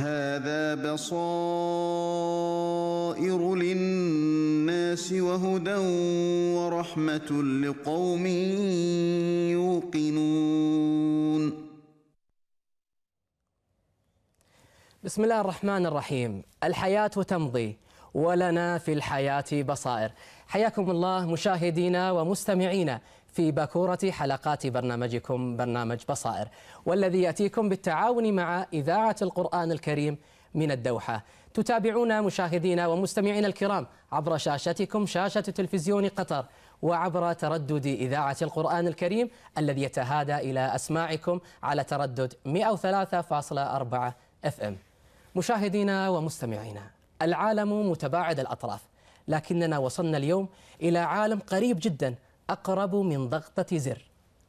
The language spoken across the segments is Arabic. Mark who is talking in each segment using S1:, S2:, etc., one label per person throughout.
S1: هذا بصائر للناس وهدى ورحمة لقوم
S2: يوقنون بسم الله الرحمن الرحيم الحياة تمضي ولنا في الحياة بصائر حياكم الله مشاهدينا ومستمعينا في باكورة حلقات برنامجكم برنامج بصائر والذي يأتيكم بالتعاون مع إذاعة القرآن الكريم من الدوحة تتابعونا مشاهدينا ومستمعينا الكرام عبر شاشتكم شاشة تلفزيون قطر وعبر تردد إذاعة القرآن الكريم الذي يتهادى إلى أسماعكم على تردد 103.4 FM مشاهدينا ومستمعينا العالم متباعد الأطراف لكننا وصلنا اليوم إلى عالم قريب جداً أقرب من ضغطة زر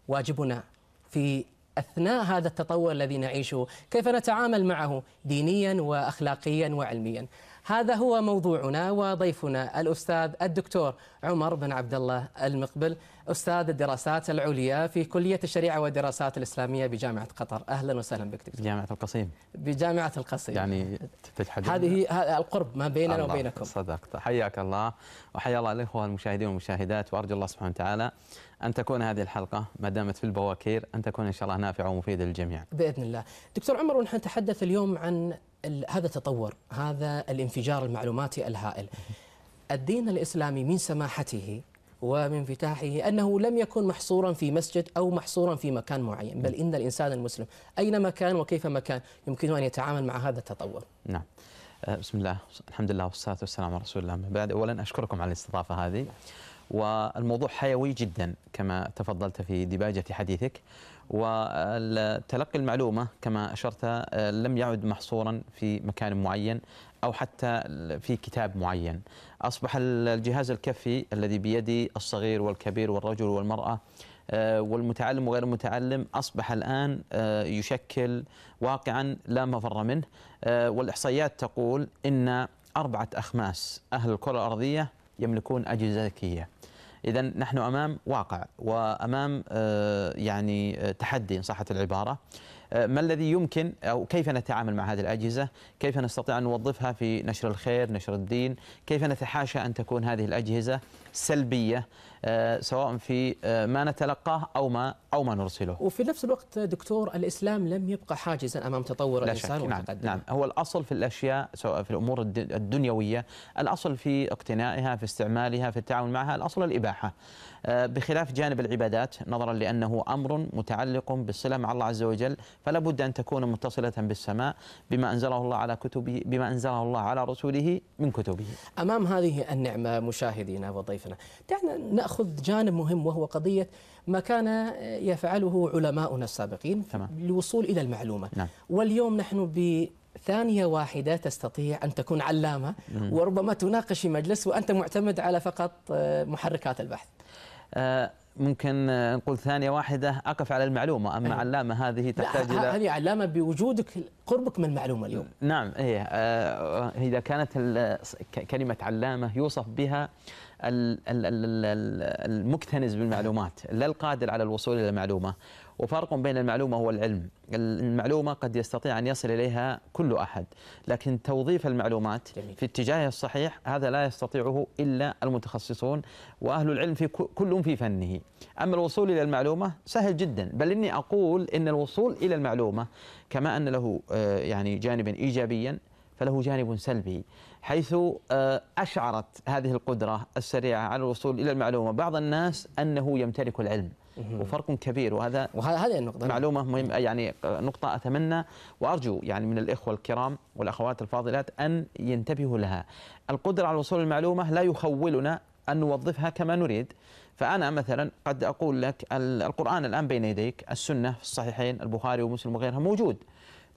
S2: واجبنا في أثناء هذا التطور الذي نعيشه كيف نتعامل معه دينيا وأخلاقيا وعلميا هذا هو موضوعنا وضيفنا الأستاذ الدكتور عمر بن عبد الله المقبل أستاذ الدراسات العليا في كلية الشريعة والدراسات الإسلامية بجامعة قطر أهلا وسهلا بك دكتور جامعة القصيم بجامعة القصيم يعني هذه القرب ما بيننا وبينكم صدقت حياك الله
S1: وحيا الله الإخوة المشاهدين والمشاهدات وأرجو الله سبحانه وتعالى أن تكون هذه الحلقة ما دامت في البواكير أن تكون إن شاء الله نافعة ومفيدة للجميع
S2: بإذن الله دكتور عمر ونحن نتحدث اليوم عن هذا التطور هذا الانفجار المعلوماتي الهائل الدين الإسلامي من سماحته ومن انفتاحه أنه لم يكن محصورا في مسجد أو محصورا في مكان معين بل إن الإنسان المسلم أينما كان وكيفما كان يمكنه أن يتعامل مع هذا التطور
S1: نعم آه، بسم الله الحمد لله والصلاة والسلام على رسول الله بعد أولا أشكركم على الاستضافة هذه والموضوع حيوي جدا كما تفضلت في دباجة حديثك وتلقي المعلومة كما أشرت لم يعد محصورا في مكان معين أو حتى في كتاب معين أصبح الجهاز الكفي الذي بيدي الصغير والكبير والرجل والمرأة والمتعلم وغير المتعلم أصبح الآن يشكل واقعا لا مفر منه والإحصائيات تقول أن أربعة أخماس أهل الكرة الأرضية يملكون أجهزة ذكية إذا نحن أمام واقع وأمام آه، يعني آه، تحدي إن صحت العبارة آه، ما الذي يمكن أو كيف نتعامل مع هذه الأجهزة كيف نستطيع أن نوظفها في نشر الخير نشر الدين كيف نتحاشى أن تكون هذه الأجهزة سلبيه آه، سواء في آه، ما نتلقاه او ما او ما نرسله.
S2: وفي نفس الوقت دكتور الاسلام لم يبقى حاجزا امام تطور الانسان نعم نعم
S1: هو الاصل في الاشياء سواء في الامور الدنيويه، الاصل في اقتنائها، في استعمالها، في التعامل معها، الاصل الاباحه. آه، بخلاف جانب العبادات نظرا لانه امر متعلق بالصله مع الله عز وجل، فلا بد ان تكون متصله بالسماء بما انزله الله على كتبه بما انزله الله على رسوله من كتبه. امام هذه النعمه
S2: مشاهدينا وضيفنا ضيفنا دعنا نأخذ جانب مهم وهو قضية ما كان يفعله علماؤنا السابقين تمام. للوصول إلى المعلومة نعم. واليوم نحن ب ثانية واحدة تستطيع أن تكون علامة نعم. وربما تناقش في مجلس وأنت معتمد على فقط آه، محركات البحث أه ممكن آه، نقول ثانية واحدة
S1: أقف على المعلومة أما أيه. علامة هذه تحتاج إلى هذه
S2: علامة بوجودك قربك من المعلومة اليوم
S1: نعم إيه آه، إذا كانت كلمة علامة يوصف بها المكتنز بالمعلومات لا القادر على الوصول إلى المعلومة وفرق بين المعلومة هو العلم المعلومة قد يستطيع أن يصل إليها كل أحد لكن توظيف المعلومات جميل. في اتجاهها الصحيح هذا لا يستطيعه إلا المتخصصون وأهل العلم في كل في فنه أما الوصول إلى المعلومة سهل جدا بل إني أقول إن الوصول إلى المعلومة كما أن له آه، يعني جانبا إيجابيا فله جانب سلبي حيث آه، أشعرت هذه القدرة السريعة على الوصول إلى المعلومة بعض الناس أنه يمتلك العلم وفرق كبير وهذا وهذه النقطة معلومة مهمة يعني آه، نقطة أتمنى وأرجو يعني من الإخوة الكرام والأخوات الفاضلات أن ينتبهوا لها القدرة على الوصول للمعلومة لا يخولنا أن نوظفها كما نريد فأنا مثلا قد أقول لك القرآن الآن بين يديك السنة في الصحيحين البخاري ومسلم وغيرها موجود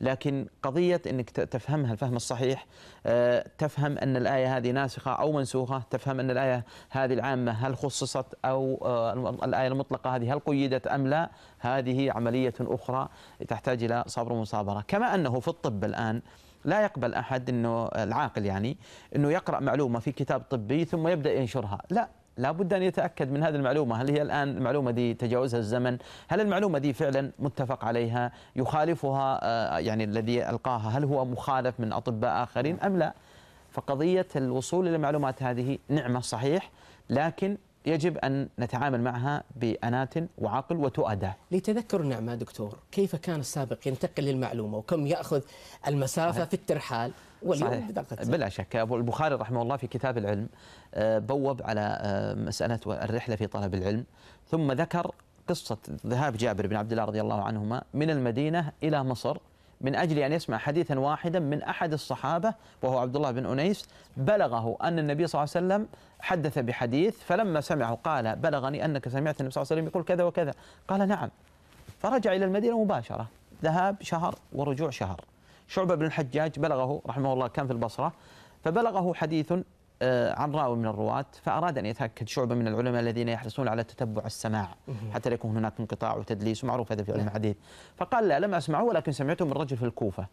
S1: لكن قضية أنك تفهمها الفهم الصحيح آه، تفهم أن الآية هذه ناسخة أو منسوخة تفهم أن الآية هذه العامة هل خصصت أو آه، الآية المطلقة هذه هل قيدت أم لا هذه عملية أخرى تحتاج إلى صبر ومصابرة كما أنه في الطب الآن لا يقبل أحد أنه العاقل يعني أنه يقرأ معلومة في كتاب طبي ثم يبدأ ينشرها لا لابد أن يتأكد من هذه المعلومة هل هي الآن المعلومة دي تجاوزها الزمن هل المعلومة دي فعلا متفق عليها يخالفها آه، يعني الذي ألقاها هل هو مخالف من أطباء آخرين أم لا فقضية الوصول إلى المعلومات هذه نعمة صحيح لكن يجب أن نتعامل معها بأنات وعقل وتؤدى
S2: لتذكر النعمة دكتور كيف كان السابق ينتقل للمعلومة وكم يأخذ المسافة في الترحال واليوم صحيح. بلا
S1: شك أبو البخاري رحمه الله في كتاب العلم آه، بوب على آه، مسألة الرحلة في طلب العلم ثم ذكر قصة ذهاب جابر بن عبد الله رضي الله عنهما من المدينة إلى مصر من أجل أن يسمع حديثا واحدا من أحد الصحابة وهو عبد الله بن أنيس بلغه أن النبي صلى الله عليه وسلم حدث بحديث فلما سمعه قال بلغني أنك سمعت النبي صلى الله عليه وسلم يقول كذا وكذا قال نعم فرجع إلى المدينة مباشرة ذهاب شهر ورجوع شهر شعبة بن الحجاج بلغه رحمه الله كان في البصرة فبلغه حديث آه، عن راوي من الرواة فأراد أن يتأكد شعبة من العلماء الذين يحرصون على تتبع السماع حتى لا يكون هناك انقطاع وتدليس ومعروف هذا في علم نعم. الحديث فقال لا لم أسمعه ولكن سمعته من رجل في الكوفة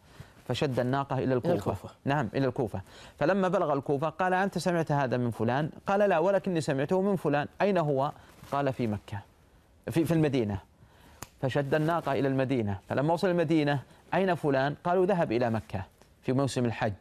S1: فشد الناقة إلى الكوفة. الكوفة نعم إلى الكوفة فلما بلغ الكوفة قال أنت سمعت هذا من فلان قال لا ولكني سمعته من فلان أين هو قال في مكة في, في المدينة فشد الناقة إلى المدينة فلما وصل المدينة أين فلان قالوا ذهب إلى مكة في موسم الحج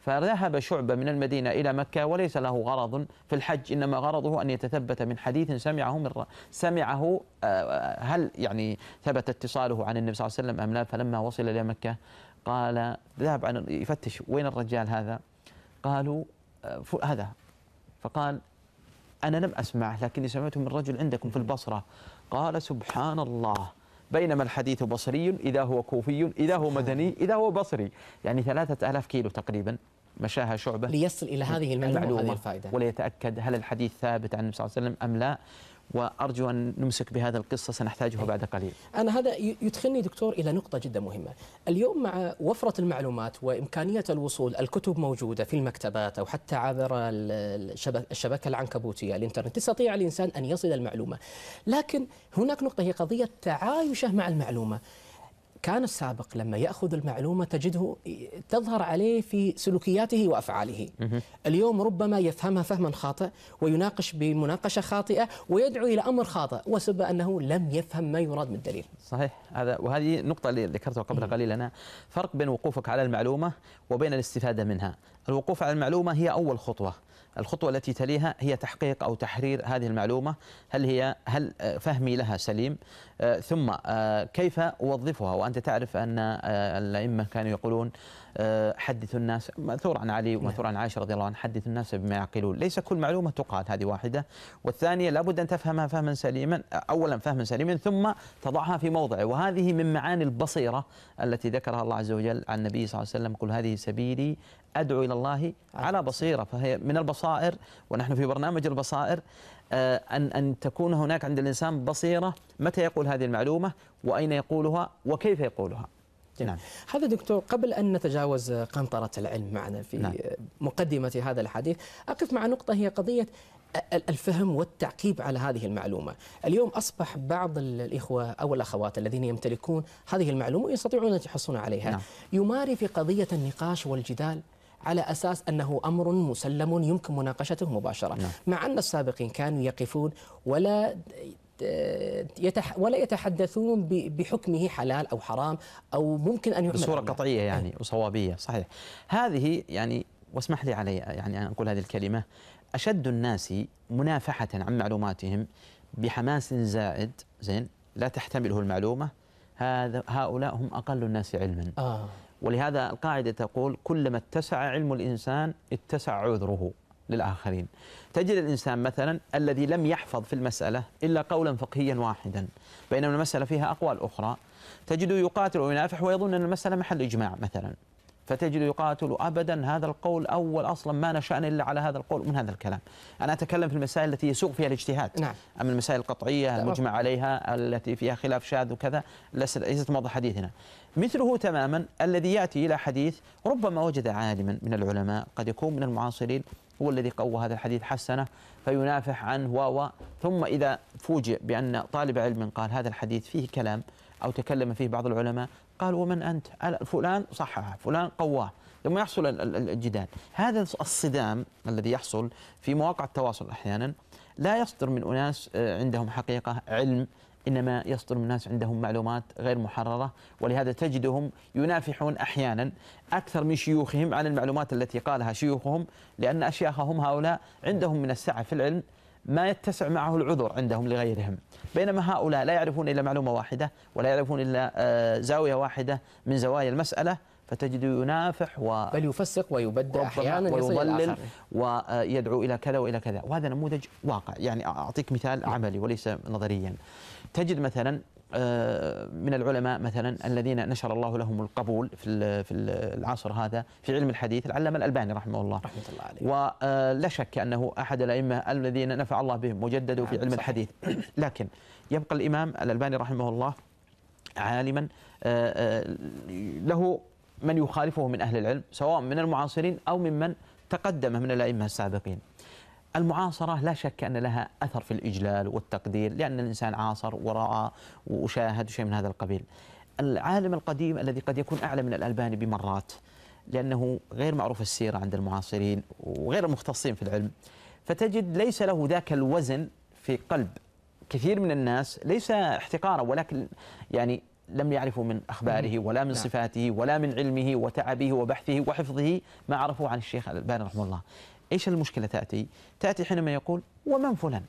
S1: فذهب شعبة من المدينة إلى مكة وليس له غرض في الحج إنما غرضه أن يتثبت من حديث سمعه من سمعه آه، آه، هل يعني ثبت اتصاله عن النبي صلى الله عليه وسلم أم لا فلما وصل إلى مكة قال ذهب عن يفتش وين الرجال هذا قالوا آه، هذا فقال أنا لم أسمعه لكني سمعته من رجل عندكم في البصرة قال سبحان الله بينما الحديث بصري إذا هو كوفي إذا هو مدني إذا هو بصري يعني ثلاثة آلاف كيلو تقريبا مشاها شعبة ليصل إلى هذه المعلومة, المعلومة هذه الفائدة وليتأكد هل الحديث ثابت عن النبي صلى الله عليه وسلم أم لا وأرجو أن نمسك بهذا القصة سنحتاجه بعد قليل
S2: أنا هذا يدخلني دكتور إلى نقطة جدا مهمة اليوم مع وفرة المعلومات وإمكانية الوصول الكتب موجودة في المكتبات أو حتى عبر الشبكة العنكبوتية الإنترنت تستطيع الإنسان أن يصل المعلومة لكن هناك نقطة هي قضية تعايشه مع المعلومة كان السابق لما ياخذ المعلومه تجده تظهر عليه في سلوكياته وافعاله. اليوم ربما يفهمها فهما خاطئ ويناقش بمناقشه خاطئه ويدعو الى امر خاطئ وسبب انه لم يفهم ما يراد من الدليل.
S1: صحيح هذا وهذه النقطه اللي ذكرتها قبل قليل انا فرق بين وقوفك على المعلومه وبين الاستفاده منها. الوقوف على المعلومه هي اول خطوه الخطوة التي تليها هي تحقيق أو تحرير هذه المعلومة هل هي هل آه، فهمي لها سليم آه، ثم آه، كيف أوظفها وأنت تعرف أن الأئمة كانوا يقولون آه، حدث الناس مثور عن علي ومثور عن عائشه رضي الله عنها حدث الناس بما يعقلون ليس كل معلومه تقال هذه واحده والثانيه لابد ان تفهمها فهما سليما اولا فهما سليما ثم تضعها في موضعه وهذه من معاني البصيره التي ذكرها الله عز وجل عن النبي صلى الله عليه وسلم قل هذه سبيلي ادعو الى الله على بصيره فهي من البصائر ونحن في برنامج البصائر آه، أن أن تكون هناك عند الإنسان بصيرة متى يقول هذه المعلومة
S2: وأين يقولها وكيف يقولها نعم. نعم. هذا دكتور قبل أن نتجاوز قنطرة العلم معنا في نعم. مقدمة هذا الحديث أقف مع نقطة هي قضية الفهم والتعقيب على هذه المعلومة اليوم أصبح بعض الإخوة أو الأخوات الذين يمتلكون هذه المعلومة ويستطيعون أن يحصلون عليها نعم. يماري في قضية النقاش والجدال على أساس أنه أمر مسلم يمكن مناقشته مباشرة نعم. مع أن السابقين كانوا يقفون ولا آه، يتح ولا يتحدثون بحكمه حلال او حرام او ممكن ان يعمل بصوره
S1: قطعيه يعني إيه. وصوابيه صحيح هذه يعني واسمح لي علي يعني ان اقول هذه الكلمه اشد الناس منافحه عن معلوماتهم بحماس زائد زين لا تحتمله المعلومه هذا هؤلاء هم اقل الناس علما آه. ولهذا القاعده تقول كلما اتسع علم الانسان اتسع عذره للآخرين تجد الإنسان مثلا الذي لم يحفظ في المسألة إلا قولا فقهيا واحدا بينما المسألة فيها أقوال أخرى تجده يقاتل وينافح ويظن أن المسألة محل إجماع مثلا فتجد يقاتل ابدا هذا القول اول اصلا ما نشانا الا على هذا القول من هذا الكلام. انا اتكلم في المسائل التي يسوق فيها الاجتهاد. نعم. اما المسائل القطعيه المجمع عليها التي فيها خلاف شاذ وكذا ليست موضوع حديثنا. مثله تماما الذي ياتي الى حديث ربما وجد عالما من العلماء قد يكون من المعاصرين هو الذي قوى هذا الحديث حسنه فينافح عنه و ثم اذا فوجئ بان طالب علم قال هذا الحديث فيه كلام او تكلم فيه بعض العلماء قال ومن انت؟ فلان صححه، فلان قواه، ثم يحصل الجدال، هذا الصدام الذي يحصل في مواقع التواصل احيانا لا يصدر من اناس آه، عندهم حقيقه علم إنما يصدر من الناس عندهم معلومات غير محررة ولهذا تجدهم ينافحون أحيانا أكثر من شيوخهم عن المعلومات التي قالها شيوخهم لأن أشياخهم هؤلاء عندهم من السعة في العلم ما يتسع معه العذر عندهم لغيرهم بينما هؤلاء لا يعرفون إلا معلومة واحدة ولا يعرفون إلا آه، زاوية واحدة من زوايا المسألة فتجده ينافح و
S2: بل يفسق ويبدع احيانا ويضلل
S1: ويدعو آه، الى كذا والى كذا وهذا نموذج واقع يعني اعطيك مثال عملي وليس نظريا تجد مثلا آه، من العلماء مثلا الذين نشر الله لهم القبول في في العصر هذا في علم الحديث العلامه الالباني رحمه الله رحمه الله عليه ولا آه، شك انه احد الائمه الذين نفع الله بهم وجددوا في علم الحديث لكن يبقى الامام الالباني رحمه الله عالما له من يخالفه من أهل العلم سواء من المعاصرين أو ممن تقدم من الأئمة السابقين المعاصرة لا شك أن لها أثر في الإجلال والتقدير لأن الإنسان عاصر ورأى وشاهد شيء من هذا القبيل العالم القديم الذي قد يكون أعلى من الألباني بمرات لأنه غير معروف السيرة عند المعاصرين وغير المختصين في العلم فتجد ليس له ذاك الوزن في قلب كثير من الناس ليس احتقارا ولكن يعني لم يعرفوا من أخباره ولا من نعم. صفاته ولا من علمه وتعبه وبحثه وحفظه ما عرفوا عن الشيخ الألباني رحمه الله إيش المشكلة تأتي؟ تأتي حينما يقول ومن فلان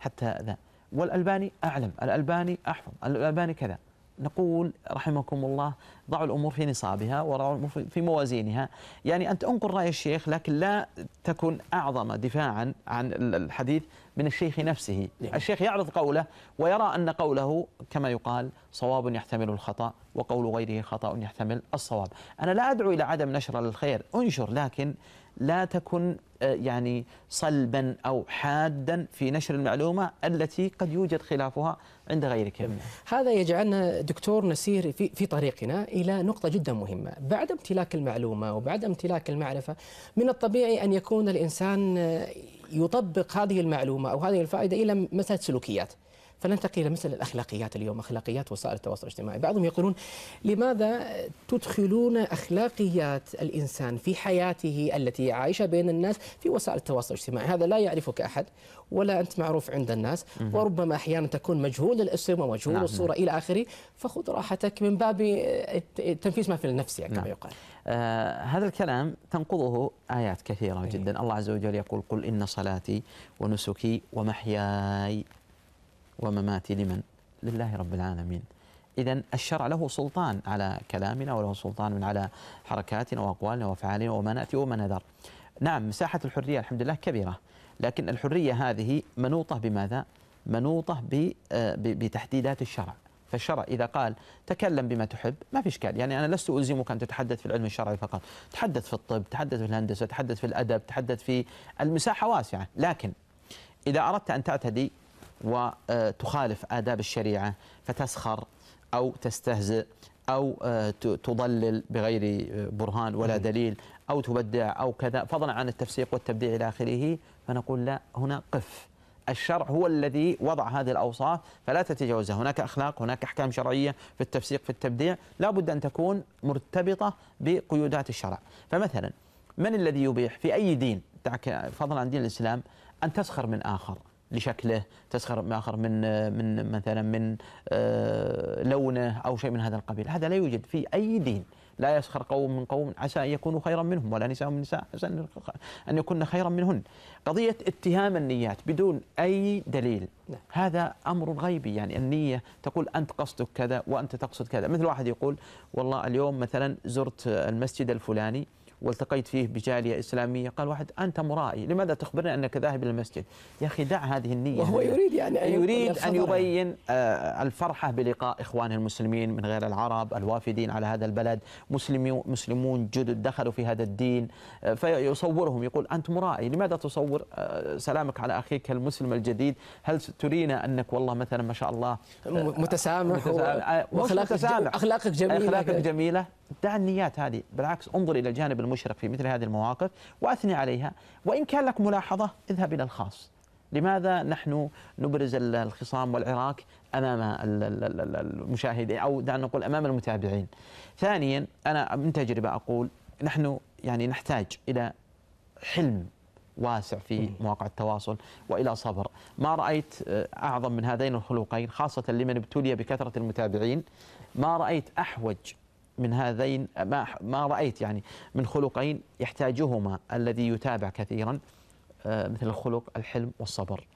S1: حتى ذا والألباني أعلم الألباني أحفظ الألباني كذا نقول رحمكم الله ضعوا الأمور في نصابها وضعوا الأمور في موازينها يعني أنت أنقل رأي الشيخ لكن لا تكن أعظم دفاعا عن الحديث من الشيخ نفسه نعم. الشيخ يعرض قوله ويرى أن قوله كما يقال صواب يحتمل الخطأ وقول غيره خطأ يحتمل الصواب أنا لا أدعو إلى عدم نشر الخير أنشر لكن لا تكن آه، يعني صلبا أو
S2: حادا في نشر المعلومة التي قد يوجد خلافها عند غيرك نعم. هذا يجعلنا دكتور نسير في, في طريقنا إلى نقطة جدا مهمة بعد امتلاك المعلومة وبعد امتلاك المعرفة من الطبيعي أن يكون الإنسان آه، يطبق هذه المعلومة أو هذه الفائدة إلى مسألة سلوكيات فلننتقل إلى مثل الأخلاقيات اليوم أخلاقيات وسائل التواصل الاجتماعي بعضهم يقولون لماذا تدخلون أخلاقيات الإنسان في حياته التي عايشة بين الناس في وسائل التواصل الاجتماعي هذا لا يعرفك أحد ولا أنت معروف عند الناس وربما أحيانا تكون مجهول الاسم ومجهول نعم الصورة نعم. إلى آخره فخذ راحتك من باب تنفيذ ما في النفس يعني نعم. كما يقال آه
S1: هذا الكلام تنقضه آيات كثيرة إيه. جدا الله عز وجل يقول قل إن صلاتي ونسكي ومحياي ومماتي لمن؟ لله رب العالمين إذا الشرع له سلطان على كلامنا وله سلطان من على حركاتنا وأقوالنا وأفعالنا وما نأتي وما نذر نعم مساحة الحرية الحمد لله كبيرة لكن الحرية هذه منوطة بماذا؟ منوطة آه، بتحديدات الشرع فالشرع إذا قال تكلم بما تحب ما في إشكال يعني أنا لست ألزمك أن تتحدث في العلم الشرعي فقط تحدث في الطب تحدث في الهندسة تحدث في الأدب تحدث في المساحة واسعة لكن إذا أردت أن تعتدي وتخالف آداب الشريعة فتسخر أو تستهزئ أو آه، تضلل بغير آه، برهان ولا دليل أو تبدع أو كذا فضلا عن التفسيق والتبديع إلى آخره فنقول لا هنا قف الشرع هو الذي وضع هذه الأوصاف فلا تتجاوزها هناك أخلاق هناك أحكام شرعية في التفسيق في التبديع لا بد أن تكون مرتبطة بقيودات الشرع فمثلا من الذي يبيح في أي دين فضلا عن دين الإسلام أن تسخر من آخر لشكله تسخر باخر من من مثلا من آه، لونه أو شيء من هذا القبيل هذا لا يوجد في أي دين لا يسخر قوم من قوم عسى أن يكونوا خيرا منهم ولا نساء من نساء عسى أن يكون خيرا منهن قضية اتهام النيات بدون أي دليل نعم. هذا أمر غيبي يعني النية تقول أنت قصدك كذا وأنت تقصد كذا مثل واحد يقول والله اليوم مثلا زرت المسجد الفلاني والتقيت فيه بجاليه اسلاميه قال واحد انت مرائي لماذا تخبرنا انك ذاهب الى المسجد يا اخي دع هذه النيه وهو
S2: يريد يعني أن يريد ان يبين
S1: آه، الفرحه بلقاء اخوانه المسلمين من غير العرب الوافدين على هذا البلد مسلمون مسلمون جدد دخلوا في هذا الدين آه، فيصورهم يقول انت مرائي لماذا تصور آه، سلامك على اخيك المسلم الجديد هل ترينا انك والله مثلا ما شاء الله
S2: متسامح, متسامح واخلاقك جميله اخلاقك جميله
S1: دع النيات هذه بالعكس انظر الى الجانب المشرف في مثل هذه المواقف واثني عليها وان كان لك ملاحظه اذهب الى الخاص لماذا نحن نبرز الخصام والعراك امام المشاهدين او دعنا نقول امام المتابعين ثانيا انا من تجربه اقول نحن يعني نحتاج الى حلم واسع في مواقع التواصل والى صبر، ما رايت آه، اعظم من هذين الخلقين خاصه لمن ابتلي بكثره المتابعين، ما رايت احوج من هذين ما ما رايت يعني من خلقين يحتاجهما الذي يتابع كثيرا آه، مثل الخلق الحلم والصبر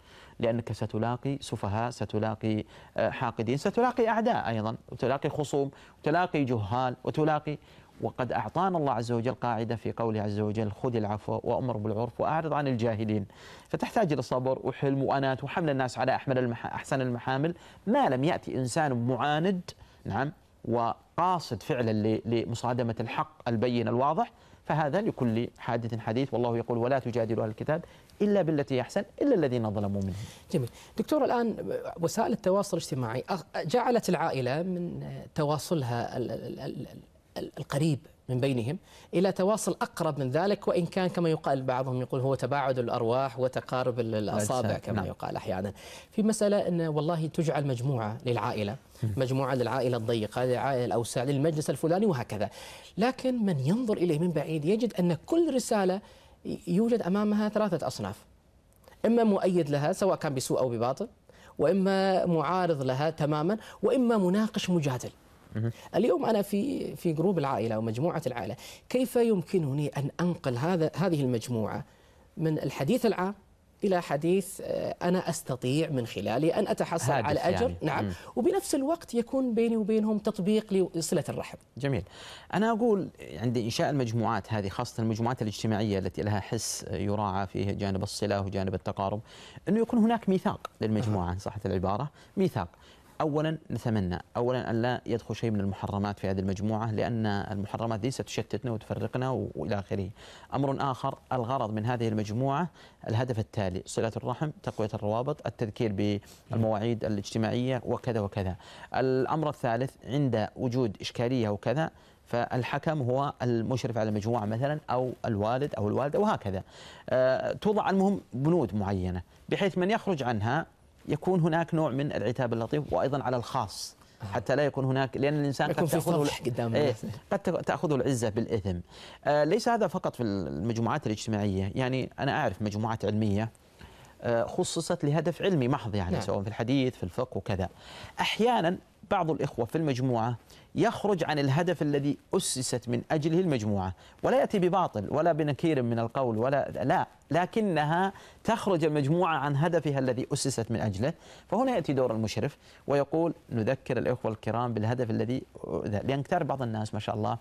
S1: لأنك ستلاقي سفهاء ستلاقي آه، حاقدين ستلاقي أعداء أيضا وتلاقي خصوم وتلاقي جهال وتلاقي وقد أعطانا الله عز وجل قاعدة في قوله عز وجل خذ العفو وأمر بالعرف وأعرض عن الجاهلين فتحتاج إلى صبر وحلم وأنات وحمل الناس على أحمل أحسن المحامل ما لم يأتي إنسان معاند نعم وقاصد فعلا لمصادمة الحق البين الواضح فهذا لكل حادث حديث والله يقول ولا تجادلوا اهل الكتاب الا بالتي أحسن الا
S2: الذين ظلموا منهم. جميل، دكتور الان وسائل التواصل الاجتماعي جعلت العائله من تواصلها القريب من بينهم إلى تواصل أقرب من ذلك وإن كان كما يقال بعضهم يقول هو تباعد الأرواح وتقارب الأصابع كما نعم. يقال أحيانا في مسألة أن والله تجعل مجموعة للعائلة مجموعة للعائلة الضيقة للعائلة الأوسع للمجلس الفلاني وهكذا لكن من ينظر إليه من بعيد يجد أن كل رسالة يوجد أمامها ثلاثة أصناف إما مؤيد لها سواء كان بسوء أو بباطل وإما معارض لها تماما وإما مناقش مجادل اليوم انا في في جروب العائله او مجموعه العائله كيف يمكنني ان انقل هذا هذه المجموعه من الحديث العام الى حديث آه، انا استطيع من خلاله ان اتحصل على اجر يعني. نعم مم. وبنفس الوقت يكون بيني وبينهم تطبيق لصله الرحم جميل انا اقول عند انشاء المجموعات
S1: هذه خاصه المجموعات الاجتماعيه التي لها حس يراعى فيه جانب الصله وجانب التقارب انه يكون هناك ميثاق للمجموعه ان صحت العباره ميثاق اولا نتمنى اولا ان لا يدخل شيء من المحرمات في هذه المجموعه لان المحرمات دي ستشتتنا وتفرقنا والى اخره. امر اخر الغرض من هذه المجموعه الهدف التالي صله الرحم، تقويه الروابط، التذكير بالمواعيد الاجتماعيه وكذا وكذا. الامر الثالث عند وجود اشكاليه وكذا فالحكم هو المشرف على المجموعة مثلا أو الوالد أو الوالدة وهكذا أه توضع المهم بنود معينة بحيث من يخرج عنها يكون هناك نوع من العتاب اللطيف وايضا على الخاص حتى لا يكون هناك لان الانسان قد تاخذه قدام إيه قد تاخذه العزه بالاثم آه ليس هذا فقط في المجموعات الاجتماعيه يعني انا اعرف مجموعات علميه آه، خصصت لهدف علمي محض يعني نعم. سواء في الحديث في الفقه وكذا احيانا بعض الإخوة في المجموعة يخرج عن الهدف الذي أسست من أجله المجموعة ولا يأتي بباطل ولا بنكير من القول ولا لا لكنها تخرج المجموعة عن هدفها الذي أسست من أجله فهنا يأتي دور المشرف ويقول نذكر الإخوة الكرام بالهدف الذي لأن كثير بعض الناس ما شاء الله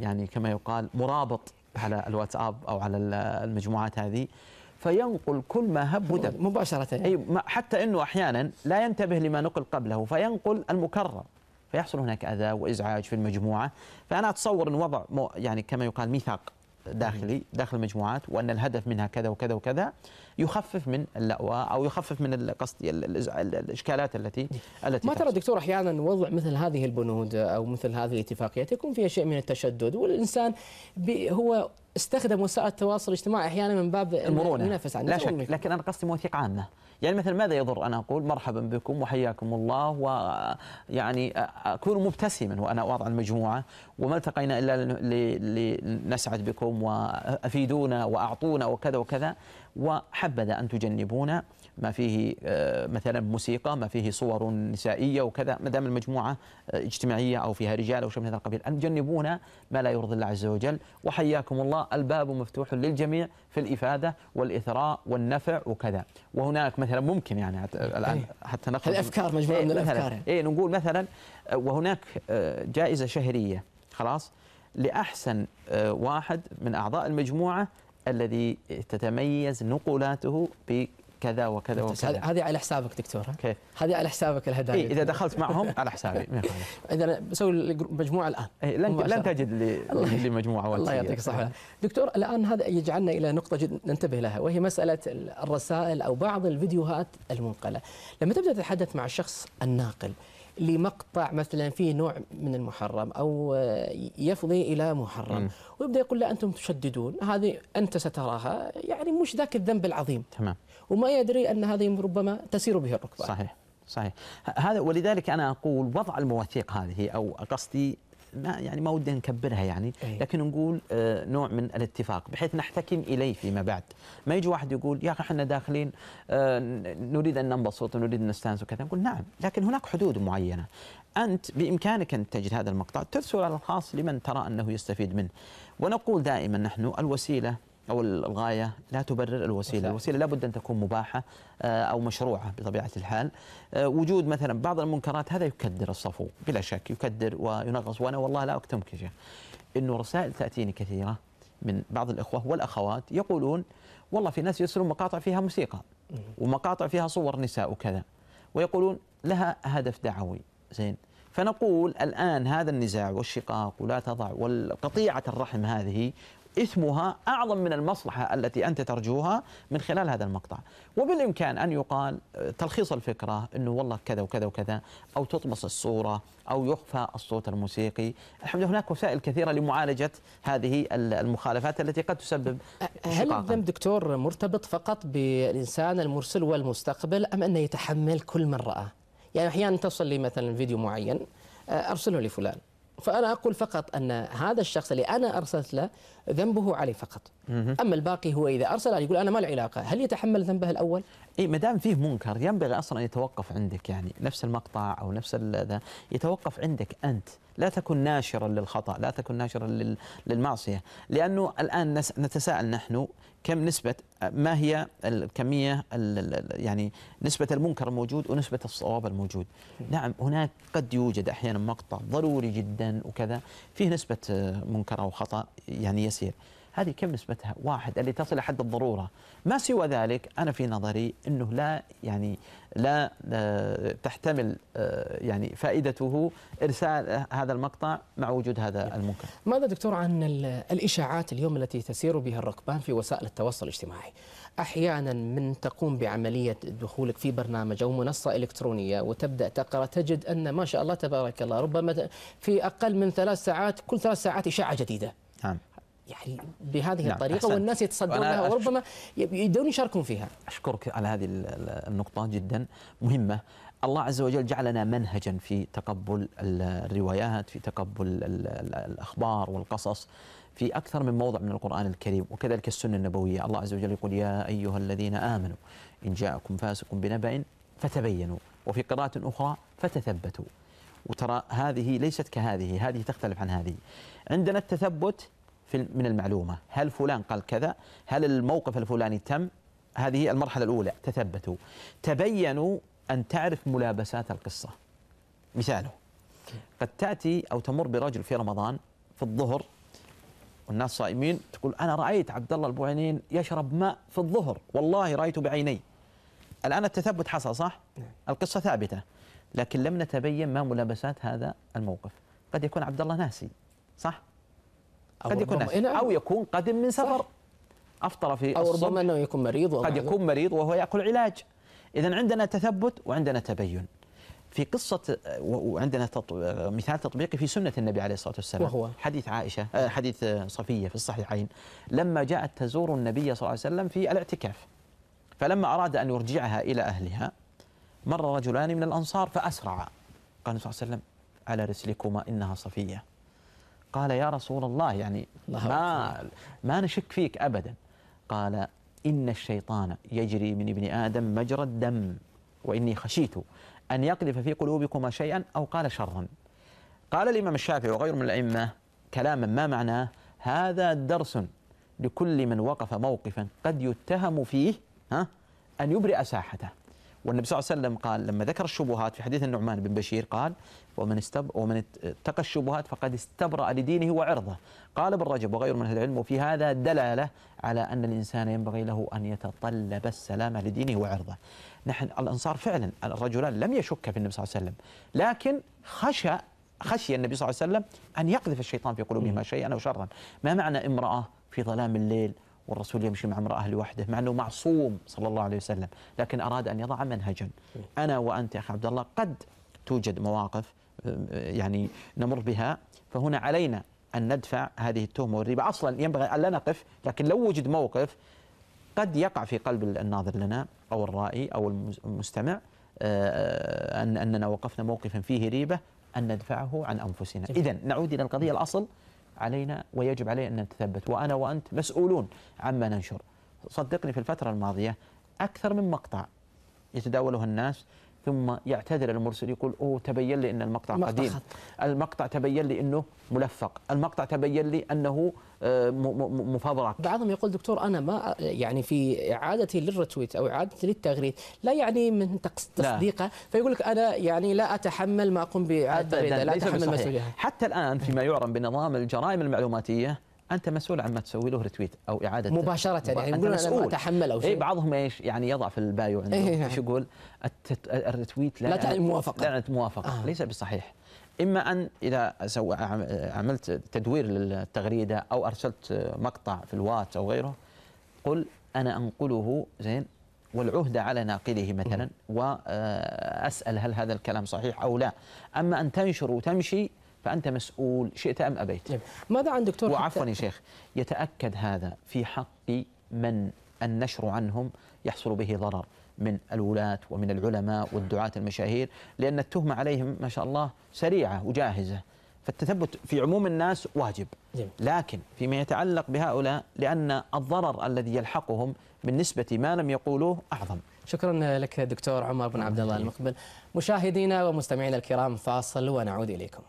S1: يعني كما يقال مرابط على الواتساب أو على المجموعات هذه فينقل كل ما هب ودب مباشرة يعني. أي حتى أنه أحيانا لا ينتبه لما نقل قبله فينقل المكرر فيحصل هناك أذى وإزعاج في المجموعة فأنا أتصور أن وضع يعني كما يقال ميثاق داخلي داخل المجموعات وأن الهدف منها كذا وكذا وكذا يخفف
S2: من اللأواء أو يخفف من قصدي الإشكالات التي التي ما ترى دكتور أحيانا وضع مثل هذه البنود أو مثل هذه الاتفاقيات يكون فيها شيء من التشدد والإنسان هو استخدم وسائل التواصل الاجتماعي احيانا من باب المرونه ينافس عن لا شك المكان. لكن
S1: انا قصدي مواثيق عامه يعني مثلا ماذا يضر انا اقول مرحبا بكم وحياكم الله ويعني اكون مبتسما وانا واضع المجموعه وما التقينا الا لنسعد بكم وافيدونا واعطونا وكذا وكذا وحبذا أن تجنبونا ما فيه آه، مثلا موسيقى ما فيه صور نسائية وكذا ما دام المجموعة آه، اجتماعية أو فيها رجال أو شيء من هذا القبيل أن تجنبونا ما لا يرضي الله عز وجل وحياكم الله الباب مفتوح للجميع في الإفادة والإثراء والنفع وكذا وهناك مثلا ممكن يعني إيه. الآن حتى نقل الأفكار مجموعة إيه، من الأفكار إيه نقول مثلا آه، وهناك جائزة شهرية خلاص لأحسن واحد من أعضاء المجموعة الذي تتميز نقولاته بكذا وكذا وكذا هذه على حسابك دكتور كيف؟
S2: هذه على حسابك الهدايا إيه اذا دخلت معهم على حسابي إيه. اذا بسوي مجموعه الان إيه لن لن تجد لمجموعه الله يعطيك الصحه دكتور الان هذا يجعلنا الى نقطه جد ننتبه لها وهي مساله الرسائل او بعض الفيديوهات المنقله لما تبدا تتحدث مع الشخص الناقل لمقطع مثلا فيه نوع من المحرم او يفضي الى محرم م. ويبدا يقول لا انتم تشددون هذه انت ستراها يعني مش ذاك الذنب العظيم تمام وما يدري ان هذه ربما تسير به الركبان صحيح صحيح هذا ولذلك انا
S1: اقول وضع المواثيق هذه او قصدي ما يعني ما ودنا نكبرها يعني إيه. لكن نقول آه، نوع من الاتفاق بحيث نحتكم اليه فيما بعد ما يجي واحد يقول يا اخي احنا داخلين آه، نريد ان ننبسط ونريد ان نستانس وكذا نقول نعم لكن هناك حدود معينه انت بامكانك ان تجد هذا المقطع ترسل على الخاص لمن ترى انه يستفيد منه ونقول دائما نحن الوسيله أو الغاية لا تبرر الوسيلة الوسيلة لابد أن تكون مباحة آه، أو مشروعة بطبيعة الحال آه، وجود مثلا بعض المنكرات هذا يكدر الصفو بلا شك يكدر وينغص وأنا والله لا أكتمك يا شيخ أنه رسائل تأتيني كثيرة من بعض الإخوة والأخوات يقولون والله في ناس يرسلون مقاطع فيها موسيقى ومقاطع فيها صور نساء وكذا ويقولون لها هدف دعوي زين فنقول الآن هذا النزاع والشقاق ولا تضع والقطيعة الرحم هذه إثمها أعظم من المصلحة التي أنت ترجوها من خلال هذا المقطع وبالإمكان أن يقال آه، تلخيص الفكرة أنه والله كذا وكذا وكذا أو تطمس الصورة أو يخفى الصوت الموسيقي الحمد لله هناك وسائل كثيرة لمعالجة هذه
S2: المخالفات التي قد تسبب أه، هل الذنب دكتور مرتبط فقط بالإنسان المرسل والمستقبل أم أنه يتحمل كل من رأى يعني أحيانا تصل لي مثلا فيديو معين أه، أرسله لفلان فأنا أقول فقط أن هذا الشخص اللي أنا أرسلت له ذنبه عليه فقط اما الباقي هو اذا ارسل يقول انا ما لي علاقه هل يتحمل ذنبه
S1: الاول اي ما دام فيه منكر ينبغي اصلا ان يتوقف عندك يعني نفس المقطع او نفس ذا يتوقف عندك انت لا تكن ناشرا للخطا لا تكن ناشرا للمعصيه لانه الان نتساءل نحن كم نسبه ما هي الكميه يعني نسبه المنكر الموجود ونسبه الصواب الموجود نعم هناك قد يوجد احيانا مقطع ضروري جدا وكذا فيه نسبه آه، منكر او خطا يعني يسعى التيسير هذه كم نسبتها؟ واحد اللي تصل لحد الضروره، ما سوى ذلك انا في نظري انه لا يعني لا آه، تحتمل آه، يعني
S2: فائدته ارسال هذا المقطع مع وجود هذا المنكر. ماذا دكتور عن الاشاعات اليوم التي تسير بها الركبان في وسائل التواصل الاجتماعي؟ احيانا من تقوم بعمليه دخولك في برنامج او منصه الكترونيه وتبدا تقرا تجد ان ما شاء الله تبارك الله ربما في اقل من ثلاث ساعات كل ثلاث ساعات اشاعه جديده. نعم. يعني بهذه نعم الطريقه أحسنت. والناس يتصدرون لها وربما يبدون يشاركون فيها.
S1: اشكرك على هذه النقطه جدا مهمه. الله عز وجل جعلنا منهجا في تقبل الروايات، في تقبل الاخبار والقصص، في أكثر من موضع من القرآن الكريم وكذلك السنة النبوية الله عز وجل يقول يا أيها الذين آمنوا إن جاءكم فاسق بنبأ فتبينوا وفي قراءة أخرى فتثبتوا وترى هذه ليست كهذه هذه تختلف عن هذه عندنا التثبت في من المعلومة هل فلان قال كذا هل الموقف الفلاني تم هذه المرحلة الأولى تثبتوا تبينوا أن تعرف ملابسات القصة مثاله قد تأتي أو تمر برجل في رمضان في الظهر والناس صائمين تقول أنا رأيت عبد الله البوعينين يشرب ماء في الظهر والله رأيته بعيني الآن التثبت حصل صح؟ نعم. القصة ثابتة لكن لم نتبين ما ملابسات هذا الموقف قد يكون عبد الله ناسي صح؟
S2: قد يكون أو
S1: يكون قدم من سفر أفطر في أو ربما أنه يكون مريض قد يكون مريض وهو يأكل علاج إذا عندنا تثبت وعندنا تبين في قصة وعندنا مثال تطبيقي في سنة النبي عليه الصلاة والسلام وهو حديث عائشة آه، حديث صفية في الصحيحين لما جاءت تزور النبي صلى الله عليه وسلم في الاعتكاف فلما أراد أن يرجعها إلى أهلها مر رجلان من الأنصار فأسرعا قال النبي صلى الله عليه وسلم على رسلكما إنها صفية قال يا رسول الله يعني ما, ما نشك فيك أبدا قال إن الشيطان يجري من ابن آدم مجرى الدم وإني خشيت أن يقذف في قلوبكما شيئا أو قال شرا قال الإمام الشافعي وغيره من الأئمة كلاما ما معناه هذا درس لكل من وقف موقفا قد يتهم فيه ها أن يبرئ ساحته والنبي صلى الله عليه وسلم قال لما ذكر الشبهات في حديث النعمان بن بشير قال ومن استب ومن اتقى الشبهات فقد استبرأ لدينه وعرضه قال ابن رجب وغير من اهل العلم وفي هذا دلاله على ان الانسان ينبغي له ان يتطلب السلامه لدينه وعرضه. نحن الانصار فعلا الرجلان لم يشك في النبي صلى الله عليه وسلم لكن خشى خشي النبي صلى الله عليه وسلم ان يقذف الشيطان في قلوبهما شيئا او شرا. ما معنى امراه في ظلام الليل والرسول يمشي مع امرأة لوحده مع أنه معصوم صلى الله عليه وسلم لكن أراد أن يضع منهجا أنا وأنت يا أخي عبد الله قد توجد مواقف آه، يعني نمر بها فهنا علينا أن ندفع هذه التهمة والريبة أصلا ينبغي أن لا نقف لكن لو وجد موقف قد يقع في قلب الناظر لنا أو الرائي أو المستمع آه، آه، أن أننا وقفنا موقفا فيه ريبة أن ندفعه عن أنفسنا إذا نعود إلى القضية الأصل علينا ويجب علينا أن نتثبت وأنا وأنت مسؤولون عما ننشر صدقني في الفترة الماضية أكثر من مقطع يتداوله الناس ثم يعتذر المرسل يقول اوه تبين لي ان المقطع, قديم خط. المقطع تبين لي انه ملفق المقطع تبين لي انه
S2: آه، مفاضلات بعضهم يقول دكتور انا ما يعني في اعادتي للرتويت او اعادتي للتغريد لا يعني من تصديقه فيقول لك انا يعني لا اتحمل ما اقوم باعاده لا اتحمل المسؤوليه
S1: حتى الان فيما يعرف بنظام الجرائم المعلوماتيه انت مسؤول عما تسوي له ريتويت او اعاده مباشره يعني نقول مسؤول اتحمل او إيه، شيء إيه بعضهم ايش يعني يضع في البايو عنده إيه ايش يقول التت... الريتويت لا, لا تعني موافقه لا موافقه آه. ليس بصحيح اما ان اذا سو... عملت تدوير للتغريده او ارسلت مقطع في الواتس او غيره قل انا انقله زين والعهدة على ناقله مثلا وأسأل هل هذا الكلام صحيح أو لا أما أن تنشر وتمشي فأنت مسؤول شئت أم أبيت جميل. طيب، ماذا عن دكتور وعفوا يا شيخ يتأكد هذا في حق من النشر عنهم يحصل به ضرر من الولاة ومن العلماء والدعاة المشاهير لأن التهمة عليهم ما شاء الله سريعة وجاهزة فالتثبت في عموم الناس واجب لكن فيما يتعلق بهؤلاء لأن الضرر الذي يلحقهم بالنسبة ما لم يقولوه أعظم
S2: شكرا لك دكتور عمر بن عبد الله المقبل مشاهدينا ومستمعينا الكرام فاصل ونعود إليكم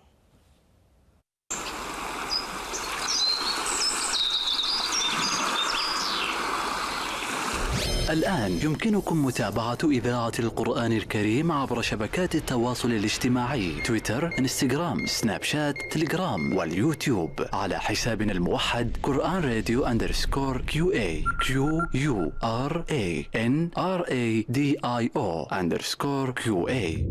S2: الآن يمكنكم
S1: متابعة إذاعة القرآن الكريم عبر شبكات التواصل الاجتماعي
S2: تويتر، انستغرام، سناب شات، تليجرام واليوتيوب على حسابنا الموحد قرآن راديو أندرسكور كيو اي كيو يو ار اي ان ار اي دي اي او أندرسكور كيو اي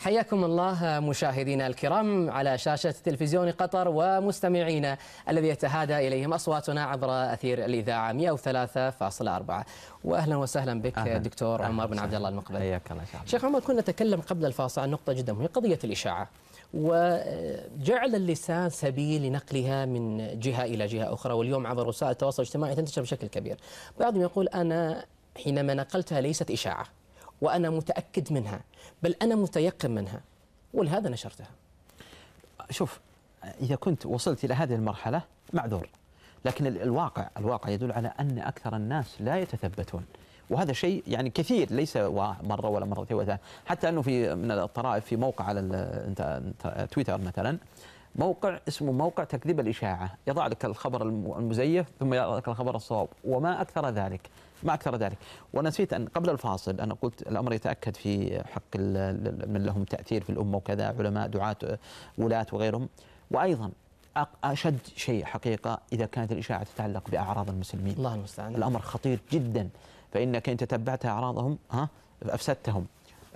S2: حياكم الله مشاهدينا الكرام على شاشة تلفزيون قطر ومستمعينا الذي يتهادى إليهم أصواتنا عبر أثير الإذاعة 103.4 وأهلا وسهلا بك أهلا. دكتور أهلا. عمر بن عبد الله المقبل حياك الله شيخ عمر كنا نتكلم قبل الفاصل عن نقطة جدا مهمة قضية الإشاعة وجعل اللسان سبيل لنقلها من جهة إلى جهة أخرى واليوم عبر وسائل التواصل الاجتماعي تنتشر بشكل كبير بعضهم يقول أنا حينما نقلتها ليست إشاعة وأنا متأكد منها بل أنا متيقن منها ولهذا نشرتها شوف إذا كنت
S1: وصلت إلى هذه المرحلة معذور لكن الواقع الواقع يدل على أن أكثر الناس لا يتثبتون وهذا شيء يعني كثير ليس مرة ولا مرتين ولا ثلاثة حتى أنه في من الطرائف في موقع على تويتر مثلا موقع اسمه موقع تكذيب الإشاعة يضع لك الخبر المزيف ثم يضع لك الخبر الصواب وما أكثر ذلك ما اكثر ذلك ونسيت ان قبل الفاصل انا قلت الامر يتاكد في حق من لهم تاثير في الامه وكذا علماء دعاه ولاه وغيرهم وايضا اشد شيء حقيقه اذا كانت الاشاعه تتعلق باعراض المسلمين الله المستعان الامر خطير جدا فانك ان تتبعت اعراضهم ها افسدتهم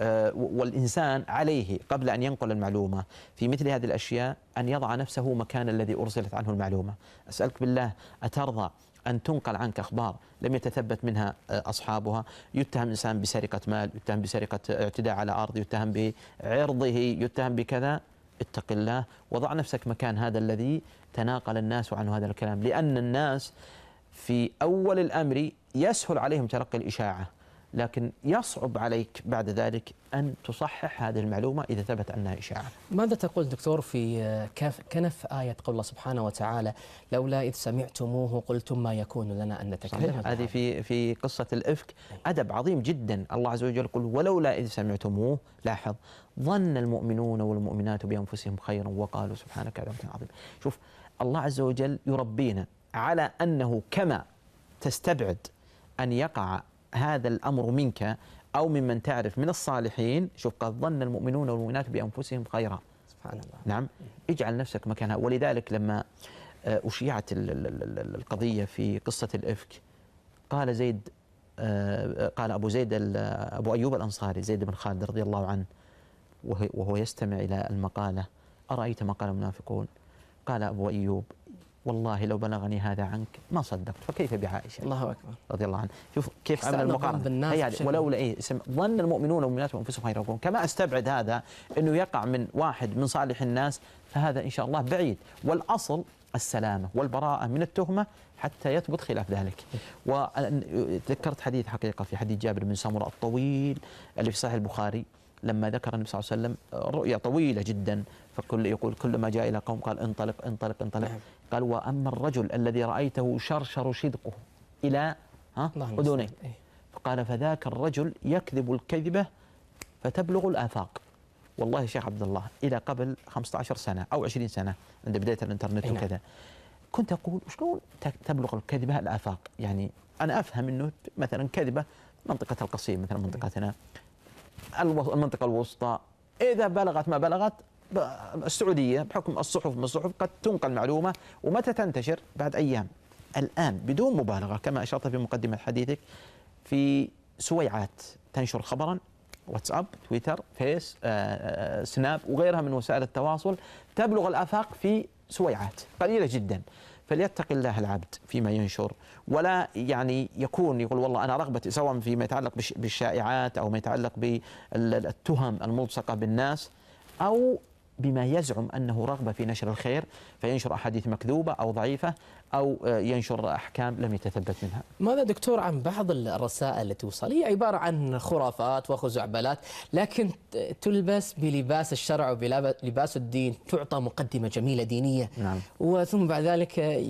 S1: آه، والإنسان عليه قبل أن ينقل المعلومة في مثل هذه الأشياء أن يضع نفسه مكان الذي أرسلت عنه المعلومة أسألك بالله أترضى أن تنقل عنك أخبار لم يتثبت منها آه، أصحابها يتهم إنسان بسرقة مال يتهم بسرقة اعتداء على أرض يتهم بعرضه يتهم بكذا اتق الله وضع نفسك مكان هذا الذي تناقل الناس عنه هذا الكلام لأن الناس في أول الأمر يسهل عليهم تلقي الإشاعة لكن يصعب عليك بعد ذلك أن تصحح هذه المعلومة إذا ثبت أنها إشاعة
S2: ماذا تقول دكتور في كنف آية قول الله سبحانه وتعالى لولا إذ سمعتموه قلتم ما يكون لنا أن نتكلم هذه
S1: في, في قصة الإفك أدب عظيم جدا الله عز وجل يقول ولولا إذ سمعتموه لاحظ ظن المؤمنون والمؤمنات بأنفسهم خيرا وقالوا سبحانك عذاب عظيم شوف الله عز وجل يربينا على أنه كما تستبعد أن يقع هذا الأمر منك أو ممن تعرف من الصالحين شوف قد ظن المؤمنون والمؤمنات بأنفسهم خيرا سبحان الله نعم اجعل نفسك مكانها ولذلك لما آه، أشيعت القضية في قصة الإفك قال زيد آه، قال أبو زيد أبو أيوب الأنصاري زيد بن خالد رضي الله عنه وهو يستمع إلى المقالة أرأيت مقال المنافقون قال أبو أيوب والله لو بلغني هذا عنك ما صدقت فكيف بعائشة الله أكبر رضي الله عنها شوف كيف عمل المقارنة هي ولولا إيه ظن المؤمنون والمؤمنات أنفسهم خير يكون كما أستبعد هذا أنه يقع من واحد من صالح الناس فهذا إن شاء الله بعيد والأصل السلامة والبراءة من التهمة حتى يثبت خلاف ذلك وذكرت حديث حقيقة في حديث جابر بن سمرة الطويل اللي في صحيح البخاري لما ذكر النبي صلى الله عليه وسلم آه، رؤية طويلة جدا فكل يقول كلما جاء إلى قوم قال انطلق انطلق انطلق نعم. قال وأما الرجل الذي رأيته شرشر شدقه إلى ها أذنيه إيه. فقال فذاك الرجل يكذب الكذبة فتبلغ الآفاق والله شيخ عبد الله إلى قبل 15 سنة أو 20 سنة عند بداية الإنترنت إيه، وكذا كنت أقول شلون تبلغ الكذبة الآفاق يعني أنا أفهم أنه مثلا كذبة منطقة القصيم مثلا منطقتنا المنطقة الوسطى إذا بلغت ما بلغت السعودية بحكم الصحف من الصحف قد تنقل معلومة ومتى تنتشر بعد أيام الآن بدون مبالغة كما أشرت في مقدمة حديثك في سويعات تنشر خبرا واتساب تويتر فيس آه، آه، سناب وغيرها من وسائل التواصل تبلغ الآفاق في سويعات قليلة جدا فليتق الله العبد فيما ينشر ولا يعني يكون يقول والله أنا رغبتي سواء فيما يتعلق بالشائعات أو ما يتعلق بالتهم الملصقة بالناس أو بما يزعم أنه رغبة في نشر الخير فينشر أحاديث مكذوبة أو ضعيفة أو آه، ينشر أحكام لم يتثبت منها ماذا دكتور
S2: عن بعض الرسائل التي توصل هي عبارة عن خرافات وخزعبلات لكن تلبس بلباس الشرع وبلباس الدين تعطى مقدمة جميلة دينية نعم. وثم بعد ذلك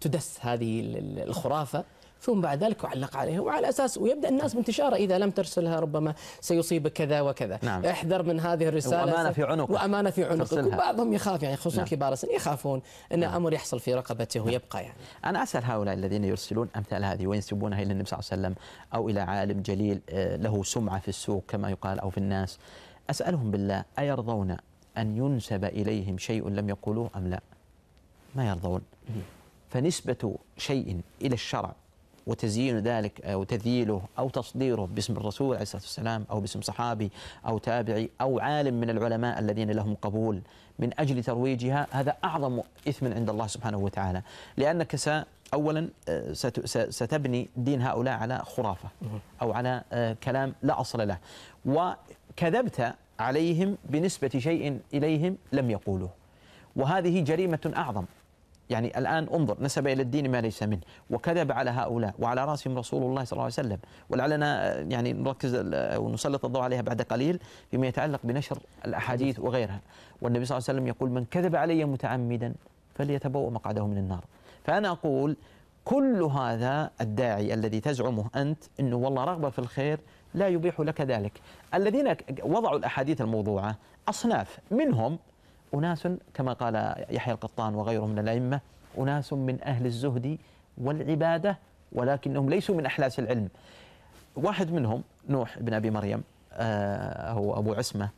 S2: تدس هذه الخرافة ثم بعد ذلك أعلق عليها وعلى أساس ويبدأ الناس بانتشاره إذا لم ترسلها ربما سيصيبك كذا وكذا نعم. احذر من هذه الرسالة وأمانة في عنقك وأمانة في عنقك وبعضهم يخاف يعني خصوصا نعم. كبار السن يخافون
S1: أن نعم. أمر يحصل في رقبته نعم. ويبقى يعني أنا أسأل هؤلاء الذين يرسلون أمثال هذه وينسبونها إلى النبي صلى الله عليه وسلم أو إلى عالم جليل آه، له سمعة في السوق كما يقال أو في الناس أسألهم بالله أيرضون أن ينسب إليهم شيء لم يقولوه أم لا ما يرضون فنسبة شيء إلى الشرع وتزيين ذلك أو آه، تذييله أو تصديره باسم الرسول عليه الصلاة والسلام أو باسم صحابي أو تابعي أو عالم من العلماء الذين لهم قبول من أجل ترويجها هذا أعظم إثم عند الله سبحانه وتعالى لأنك س أولا آه، ستبني دين هؤلاء على خرافة أو على آه، كلام لا أصل له وكذبت عليهم بنسبة شيء إليهم لم يقولوه وهذه جريمة أعظم يعني الآن انظر نسب إلى الدين ما ليس منه وكذب على هؤلاء وعلى رأسهم رسول الله صلى الله عليه وسلم ولعلنا يعني نركز ونسلط الضوء عليها بعد قليل فيما يتعلق بنشر الأحاديث وغيرها والنبي صلى الله عليه وسلم يقول من كذب علي متعمدا فليتبوأ مقعده من النار فأنا أقول كل هذا الداعي الذي تزعمه أنت أنه والله رغبة في الخير لا يبيح لك ذلك الذين وضعوا الأحاديث الموضوعة أصناف منهم أناس كما قال يحيى القطان وغيره من الأئمة أناس من أهل الزهد والعبادة ولكنهم ليسوا من أحلاس العلم واحد منهم نوح بن أبي مريم آه، هو أبو عسمة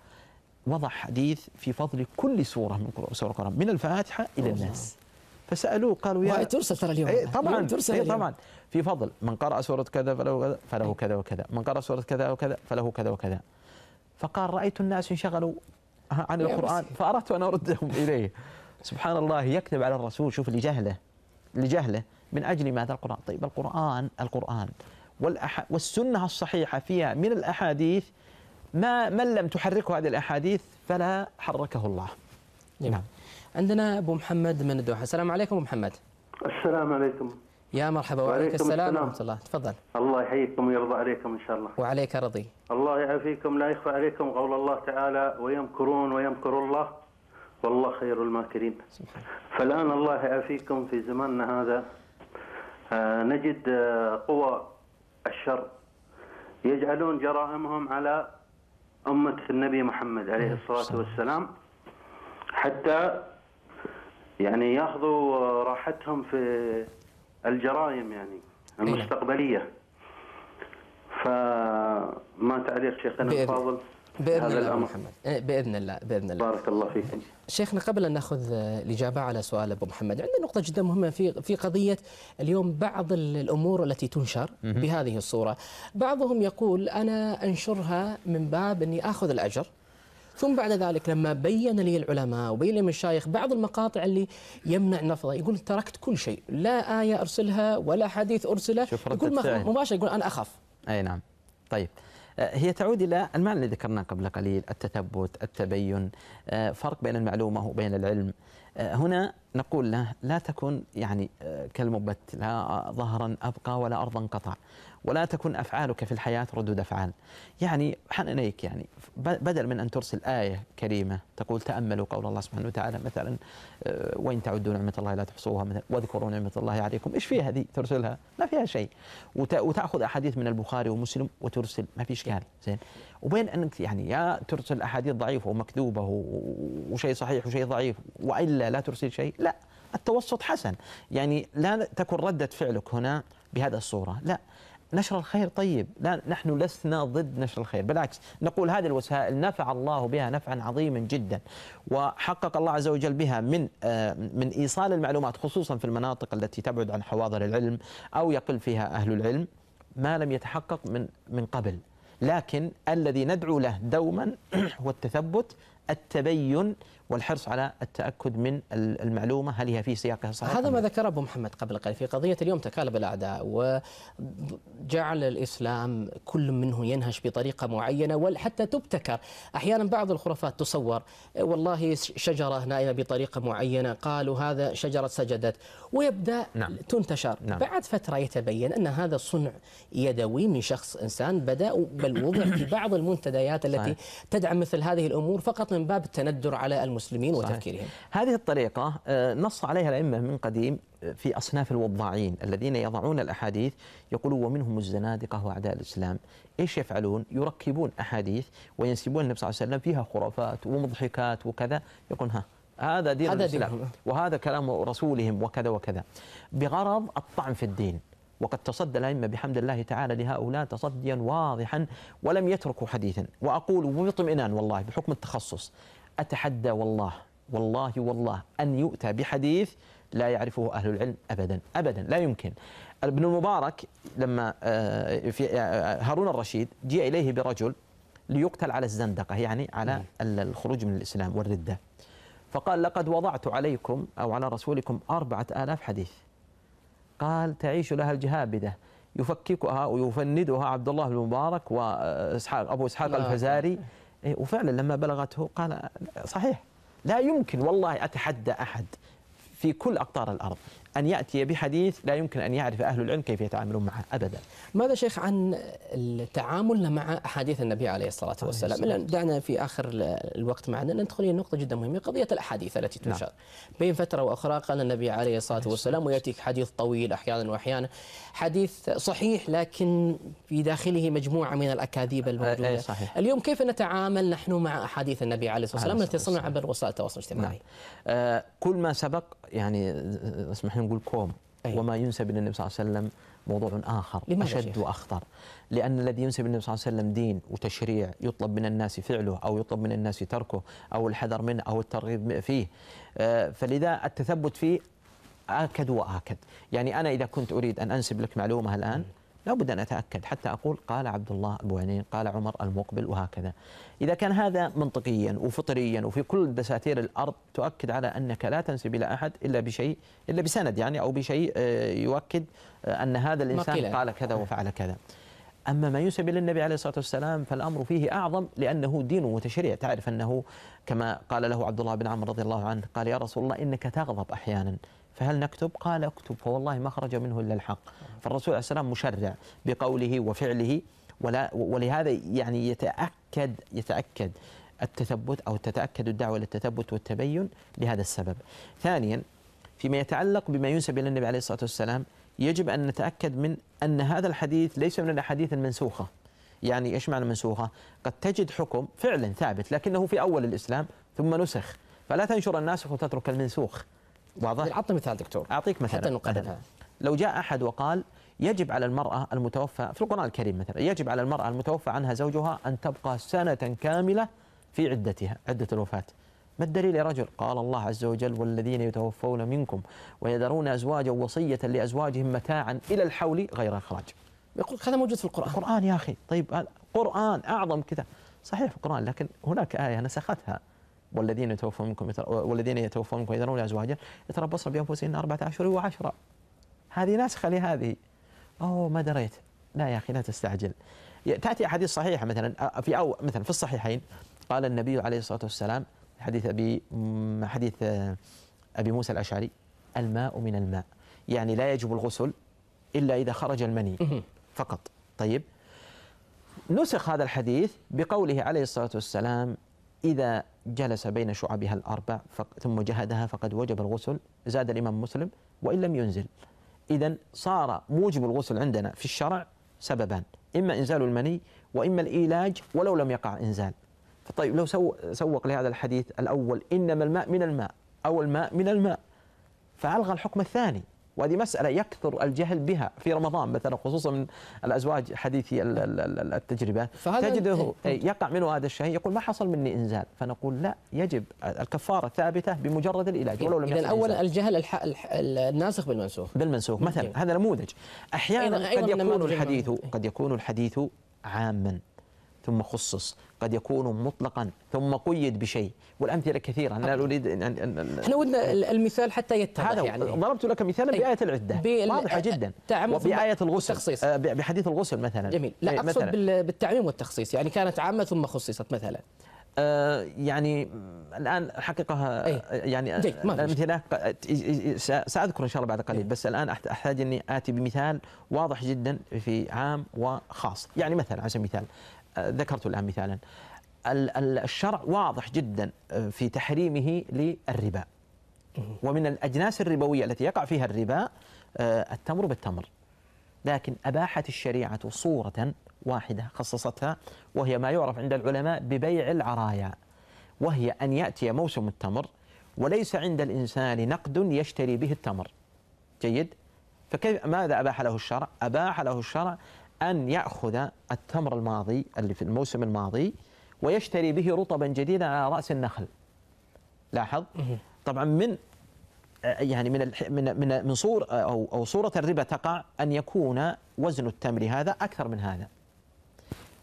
S1: وضع حديث في فضل كل سورة من سورة القرآن من الفاتحة إلى الناس فسألوه قالوا يا ترسل ترى اليوم إيه طبعا ترسل إيه طبعا في فضل من قرأ سورة كذا فله كذا فله كذا وكذا من قرأ سورة كذا وكذا فله كذا وكذا فقال رأيت الناس انشغلوا عن القرآن فأردت أن أردهم إليه سبحان الله يكتب على الرسول شوف لجهله لجهله من أجل ماذا القرآن طيب القرآن القرآن والسنة الصحيحة فيها من الأحاديث ما من لم تحركه
S2: هذه الأحاديث فلا حركه الله نعم, نعم. عندنا أبو محمد من الدوحة السلام عليكم أبو محمد السلام عليكم يا مرحبا وعليك السلام ورحمة الله تفضل الله يحييكم ويرضى عليكم إن شاء الله وعليك رضي الله يعافيكم لا يخفى عليكم قول الله تعالى ويمكرون ويمكر الله والله خير الماكرين فالآن الله يعافيكم في زماننا هذا آه، نجد آه، قوى
S1: الشر يجعلون جرائمهم على أمة النبي محمد عليه نعم، الصلاة والسلام حتى يعني ياخذوا آه، راحتهم في الجرائم يعني إيه. المستقبليه فما تعليق شيخنا الفاضل
S2: بإذن الله الأمر. محمد إيه، بإذن الله بإذن الله بارك الله فيك شيخنا قبل أن نأخذ الإجابة على سؤال أبو محمد عندنا نقطة جدا مهمة في في قضية اليوم بعض الأمور التي تنشر بهذه الصورة بعضهم يقول أنا أنشرها من باب أني آخذ الأجر ثم بعد ذلك لما بين لي العلماء وبين لي المشايخ بعض المقاطع اللي يمنع نفضه يقول تركت كل شيء لا آية أرسلها ولا حديث أرسله يقول مباشرة يقول أنا أخاف
S1: أي نعم طيب آه، هي تعود إلى المعنى اللي ذكرناه قبل قليل التثبت التبين آه، فرق بين المعلومة وبين العلم آه، هنا نقول له لا تكن يعني آه، كالمبت لا آه، ظهرا أبقى ولا أرضا قطع ولا تكن أفعالك في الحياة ردود أفعال يعني حنينيك يعني بدل من أن ترسل آية كريمة تقول تأملوا قول الله سبحانه وتعالى مثلا آه، وإن تعدوا نعمة الله لا تحصوها مثلا واذكروا نعمة الله عليكم إيش فيها هذه ترسلها ما فيها شيء وتأخذ أحاديث من البخاري ومسلم وترسل ما في إشكال زين وبين أنك يعني يا ترسل أحاديث ضعيفة ومكذوبة وشيء صحيح وشيء ضعيف وإلا لا ترسل شيء لا لا التوسط حسن يعني لا تكن ردة فعلك هنا بهذه الصورة لا نشر الخير طيب لا نحن لسنا ضد نشر الخير بالعكس نقول هذه الوسائل نفع الله بها نفعا عظيما جدا وحقق الله عز وجل بها من آه، من ايصال المعلومات خصوصا في المناطق التي تبعد عن حواضر العلم او يقل فيها اهل العلم ما لم يتحقق من من قبل لكن الذي ندعو له دوما هو التثبت التبين والحرص على التاكد من المعلومه هل هي في
S2: سياقها صحيح هذا ما ذكره ابو محمد قبل قليل في قضيه اليوم تكالب الاعداء وجعل الاسلام كل منه ينهش بطريقه معينه وحتى تبتكر احيانا بعض الخرافات تصور إيه والله شجره نائمه بطريقه معينه قالوا هذا شجره سجدت ويبدا نعم. تنتشر نعم. بعد فتره يتبين ان هذا صنع يدوي من شخص انسان بدا بل وضع في بعض المنتديات التي صحيح. تدعم مثل هذه الامور فقط من باب التندر على الم المسلمين صحيح. وتفكيرهم هذه الطريقة آه، نص عليها
S1: الأئمة من قديم آه، في أصناف الوضاعين الذين يضعون الأحاديث يقولوا ومنهم الزنادقة وأعداء الإسلام إيش يفعلون يركبون أحاديث وينسبون النبي صلى الله عليه وسلم فيها خرافات ومضحكات وكذا يقول ها هذا دين هذا الإسلام دين. وهذا كلام رسولهم وكذا وكذا بغرض الطعن في الدين وقد تصدى الأئمة بحمد الله تعالى لهؤلاء تصديا واضحا ولم يتركوا حديثا وأقول وباطمئنان والله بحكم التخصص أتحدى والله والله والله أن يؤتى بحديث لا يعرفه أهل العلم أبدا أبدا لا يمكن ابن المبارك لما آه، في آه، هارون الرشيد جاء إليه برجل ليقتل على الزندقة يعني على الخروج من الإسلام والردة فقال لقد وضعت عليكم أو على رسولكم أربعة آلاف حديث قال تعيش لها الجهابدة يفككها ويفندها عبد الله المبارك واسحاق ابو اسحاق آه. الفزاري إيه، وفعلا لما بلغته قال صحيح لا يمكن والله أتحدى أحد في كل
S2: أقطار الأرض أن يأتي بحديث لا يمكن أن يعرف أهل العلم كيف يتعاملون معه أبدا ماذا شيخ عن التعامل مع أحاديث النبي عليه الصلاة والسلام الآن دعنا في آخر الوقت معنا ندخل إلى نقطة جدا مهمة قضية الأحاديث التي تنشر نعم. بين فترة وأخرى قال النبي عليه الصلاة والسلام ويأتيك حديث طويل أحيانا وأحيانا حديث صحيح لكن في داخله مجموعة من الأكاذيب آه، إيه، الموجودة صحيح. اليوم كيف نتعامل نحن مع أحاديث النبي عليه الصلاة والسلام التي تصلنا عبر وسائل التواصل الاجتماعي نعم.
S1: آه كل ما سبق يعني آه، آه، اسمح لي نقول كوم أيه. وما ينسب الى النبي صلى الله عليه وسلم موضوع اخر اشد واخطر لان الذي ينسب النبي صلى الله عليه وسلم دين وتشريع يطلب من الناس فعله او يطلب من الناس تركه او الحذر منه او الترغيب فيه آه، فلذا التثبت فيه اكد واكد يعني انا اذا كنت اريد ان انسب لك معلومه الان م. إيه. لا بد أن أتأكد حتى أقول قال عبد الله أبو عينين قال عمر المقبل وهكذا إذا كان هذا منطقيا وفطريا وفي كل دساتير الأرض تؤكد على أنك لا تنسب إلى أحد إلا بشيء إلا بسند يعني أو بشيء آه، يؤكد آه، أن هذا الإنسان قال كذا وفعل كذا أما ما ينسب إلى النبي عليه الصلاة والسلام فالأمر فيه أعظم لأنه دين وتشريع تعرف أنه كما قال له عبد الله بن عمر رضي الله عنه قال يا رسول الله إنك تغضب أحيانا فهل نكتب؟ قال اكتب فوالله ما خرج منه الا الحق فالرسول عليه السلام مشرع بقوله وفعله ولا ولهذا يعني يتاكد يتاكد التثبت او تتاكد الدعوه للتثبت والتبين لهذا السبب. ثانيا فيما يتعلق بما ينسب الى النبي عليه الصلاه والسلام يجب ان نتاكد من ان هذا الحديث ليس من الاحاديث المنسوخه. يعني ايش معنى منسوخه؟ قد تجد حكم فعلا ثابت لكنه في اول الاسلام ثم نسخ فلا تنشر الناسخ وتترك المنسوخ واضح؟ اعطني مثال دكتور اعطيك مثال حتى نقدمها لو جاء احد وقال يجب على المرأة المتوفى في القرآن الكريم مثلا يجب على المرأة المتوفى عنها زوجها أن تبقى سنة كاملة في عدتها عدة الوفاة ما الدليل يا رجل؟ قال الله عز وجل والذين يتوفون منكم ويذرون أزواجا وصية لأزواجهم متاعا إلى الحول غير إخراج يقول هذا موجود في القرآن القرآن يا أخي طيب قرآن أعظم كتاب صحيح في القرآن لكن هناك آية نسختها والذين يتوفون منكم والذين يتوفون منكم يذرون ازواجا يتربصن بانفسهن اربعه اشهر وعشره هذه ناسخه لهذه اوه ما دريت لا يا اخي لا تستعجل تاتي احاديث صحيحه مثلا في او مثلا في الصحيحين قال النبي عليه الصلاه والسلام حديث ابي حديث آه، ابي موسى الاشعري الماء من الماء يعني لا يجب الغسل الا اذا خرج المني فقط طيب نسخ هذا الحديث بقوله عليه الصلاه والسلام اذا جلس بين شعبها الأربع ثم جهدها فقد وجب الغسل زاد الإمام مسلم وإن لم ينزل إذا صار موجب الغسل عندنا في الشرع سببان إما إنزال المني وإما الإيلاج ولو لم يقع إنزال طيب لو سوق لهذا الحديث الأول إنما الماء من الماء أو الماء من الماء فألغى الحكم الثاني وهذه مسألة يكثر الجهل بها في رمضان مثلا خصوصا من الأزواج حديثي التجربة تجده إيه، إيه، يقع منه هذا الشيء يقول ما حصل مني إنزال فنقول لا يجب الكفارة ثابتة بمجرد العلاج ولو لم الأول أولا
S2: الجهل الح... الناسخ بالمنسوخ
S1: بالمنسوخ مثلا إيه. هذا نموذج أحيانا قد يكون الحديث قد يكون الحديث عاما ثم خصص قد يكون مطلقا ثم قيد بشيء والأمثلة كثيرة أنا أريد أن, أن احنا
S2: ودنا المثال حتى يتضح هذا يعني ضربت لك مثالا طيب. بآية العدة واضحة جدا وبآية الغسل التخصيص. آه، بحديث الغسل مثلا جميل لا إيه، أقصد مثلاً. بالتعميم والتخصيص يعني كانت عامة ثم خصصت مثلا آه، يعني الان حقيقه إيه. آه، يعني امثله
S1: ساذكر ان شاء الله بعد قليل إيه. بس الان احتاج اني اتي بمثال واضح جدا في عام وخاص يعني مثلا على سبيل المثال ذكرت الآن مثالا الشرع واضح جدا آه، في تحريمه للربا ومن الأجناس الربوية التي يقع فيها الربا آه، التمر بالتمر لكن أباحت الشريعة صورة واحدة خصصتها وهي ما يعرف عند العلماء ببيع العرايا وهي أن يأتي موسم التمر وليس عند الإنسان نقد يشتري به التمر جيد فكيف ماذا أباح له الشرع أباح له الشرع أن يأخذ التمر الماضي اللي في الموسم الماضي ويشتري به رطبا جديدا على رأس النخل لاحظ طبعا من يعني من من من صور او او صوره الربا تقع ان يكون وزن التمر هذا اكثر من هذا.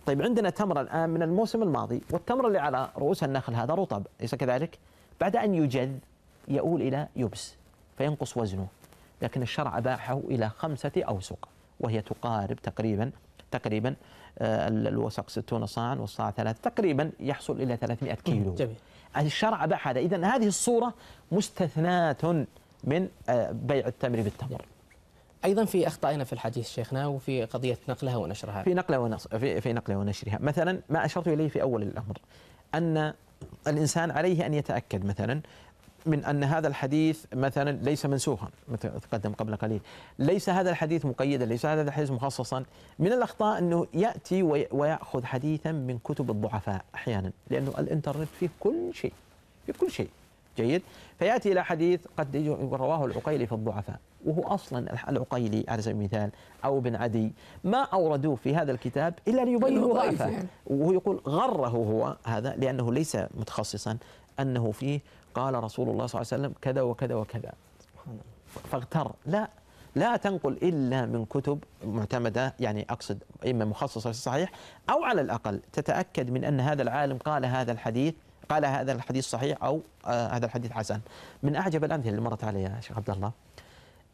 S1: طيب عندنا تمر الان من الموسم الماضي والتمر اللي على رؤوس النخل هذا رطب اليس كذلك؟ بعد ان يجذ يؤول الى يبس فينقص وزنه لكن الشرع اباحه الى خمسه اوسق. وهي تقارب تقريبا تقريبا آه، الوسق 60 صاعا والصاع ثلاث تقريبا يحصل الى 300 كيلو جميل. الشرع اباح هذا اذا هذه الصوره مستثناه من آه، بيع التمر بالتمر ايضا في اخطائنا في الحديث شيخنا وفي قضيه نقلها ونشرها في نقلها ونص... في, في نقلها ونشرها مثلا ما اشرت اليه في اول الامر ان الانسان عليه ان يتاكد مثلا من أن هذا الحديث مثلا ليس منسوخا مثل تقدم قبل قليل ليس هذا الحديث مقيدا ليس هذا الحديث مخصصا من الأخطاء أنه يأتي ويأخذ حديثا من كتب الضعفاء أحيانا لأنه الإنترنت فيه كل شيء فيه كل شيء جيد فيأتي إلى حديث قد رواه العقيلي في الضعفاء وهو أصلا العقيلي على سبيل المثال أو ابن عدي ما أوردوه في هذا الكتاب إلا ليبينوا ضعفه يعني. وهو يقول غره هو هذا لأنه ليس متخصصا أنه فيه قال رسول الله صلى الله عليه وسلم كذا وكذا وكذا سبحان الله فاغتر لا لا تنقل إلا من كتب معتمدة يعني أقصد إما مخصصة في الصحيح أو على الأقل تتأكد من أن هذا العالم قال هذا الحديث قال هذا الحديث صحيح أو آه هذا الحديث حسن من أعجب الأمثلة اللي مرت علي يا شيخ عبد الله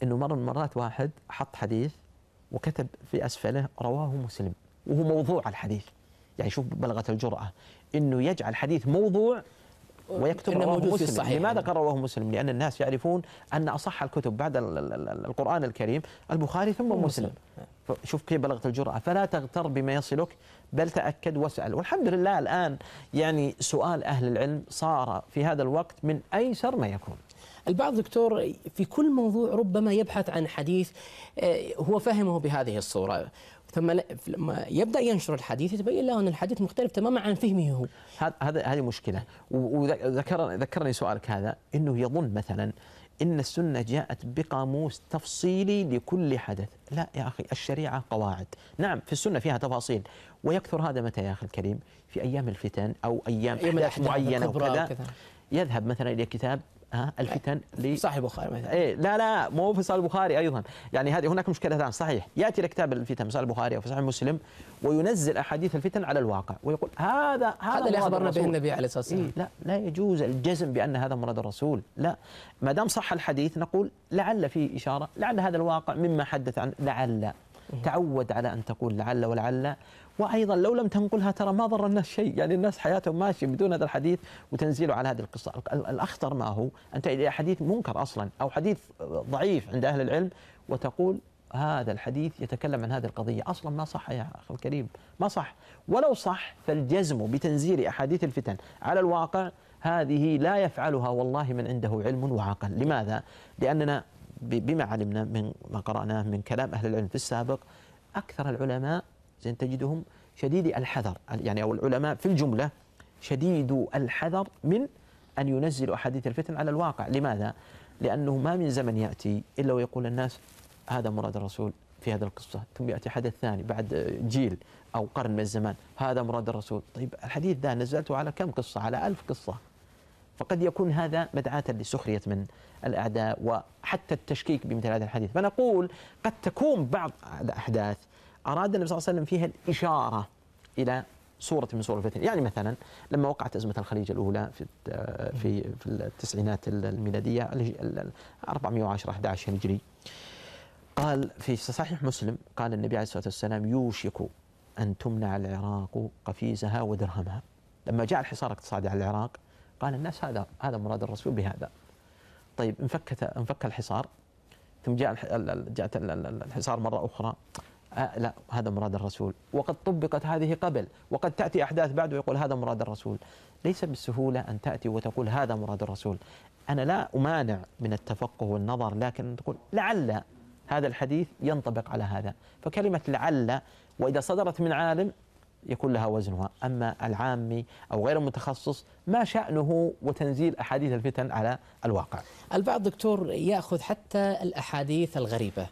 S1: أنه مرة من المرات واحد حط حديث وكتب في أسفله رواه مسلم وهو موضوع الحديث يعني شوف بلغة الجرأة أنه يجعل حديث موضوع
S2: ويكتب إنه رواه مسلم الصحيح
S1: لماذا قرأ رواه مسلم لأن الناس يعرفون أن أصح الكتب بعد القرآن الكريم البخاري ثم مسلم, مسلم. شوف كيف بلغت الجرأة فلا تغتر بما يصلك بل تأكد واسأل والحمد لله الآن يعني سؤال
S2: أهل العلم صار في هذا الوقت من أيسر ما يكون البعض دكتور في كل موضوع ربما يبحث عن حديث آه، هو فهمه بهذه الصورة ثم لما يبدا ينشر الحديث يتبين له ان الحديث مختلف تماما عن فهمه هو هذا هذه مشكله وذكر ذكرني سؤالك هذا انه يظن مثلا ان السنه جاءت
S1: بقاموس تفصيلي لكل حدث لا يا اخي الشريعه قواعد نعم في السنه فيها تفاصيل ويكثر هذا متى يا اخي الكريم في ايام الفتن او ايام, أيام احداث معينه وكذا يذهب مثلا الى كتاب ها الفتن لي صحيح البخاري مثلا إيه لا لا مو في صحيح البخاري ايضا يعني هذه هناك مشكلتان صحيح ياتي لكتاب الفتن في صحيح البخاري او في صحيح مسلم وينزل احاديث الفتن على الواقع ويقول هذا هذا, هذا اللي اخبرنا به النبي عليه الصلاه والسلام إيه لا لا يجوز الجزم بان هذا مراد الرسول لا ما دام صح الحديث نقول لعل في اشاره لعل هذا الواقع مما حدث عن لعل تعود على ان تقول لعل ولعل وايضا لو لم تنقلها ترى ما ضر الناس شيء يعني الناس حياتهم ماشيه بدون هذا الحديث وتنزيله على هذه القصه الاخطر ما هو انت الى حديث منكر اصلا او حديث ضعيف عند اهل العلم وتقول هذا الحديث يتكلم عن هذه القضية أصلا ما صح يا أخي الكريم ما صح ولو صح فالجزم بتنزيل أحاديث الفتن على الواقع هذه لا يفعلها والله من عنده علم وعقل لماذا؟ لأننا بما علمنا من ما قرأناه من كلام أهل العلم في السابق أكثر العلماء زين تجدهم شديد الحذر يعني أو العلماء في الجملة شديد الحذر من أن ينزلوا أحاديث الفتن على الواقع لماذا؟ لأنه ما من زمن يأتي إلا ويقول الناس هذا مراد الرسول في هذه القصة ثم يأتي حدث ثاني بعد جيل أو قرن من الزمان هذا مراد الرسول طيب الحديث ذا نزلته على كم قصة على ألف قصة فقد يكون هذا مدعاة لسخرية من الأعداء وحتى التشكيك بمثل هذا الحديث فنقول قد تكون بعض الأحداث أراد النبي صلى الله عليه وسلم فيها الإشارة إلى صورة من صور الفتن يعني مثلا لما وقعت أزمة الخليج الأولى في في في التسعينات الميلادية 410 11 هجري قال في صحيح مسلم قال النبي عليه الصلاة والسلام يوشك أن تمنع العراق قفيزها ودرهمها لما جاء الحصار الاقتصادي على العراق قال الناس هذا هذا مراد الرسول بهذا طيب انفك انفك الحصار ثم جاء جاءت الحصار مرة أخرى آه لا هذا مراد الرسول وقد طبقت هذه قبل وقد تأتي أحداث بعد ويقول هذا مراد الرسول ليس بالسهولة أن تأتي وتقول هذا مراد الرسول أنا لا أمانع من التفقه والنظر لكن تقول لعل هذا الحديث ينطبق على هذا فكلمة لعل وإذا صدرت من عالم يكون لها وزنها أما العامي أو غير المتخصص
S2: ما شأنه وتنزيل أحاديث الفتن على الواقع البعض دكتور يأخذ حتى الأحاديث الغريبة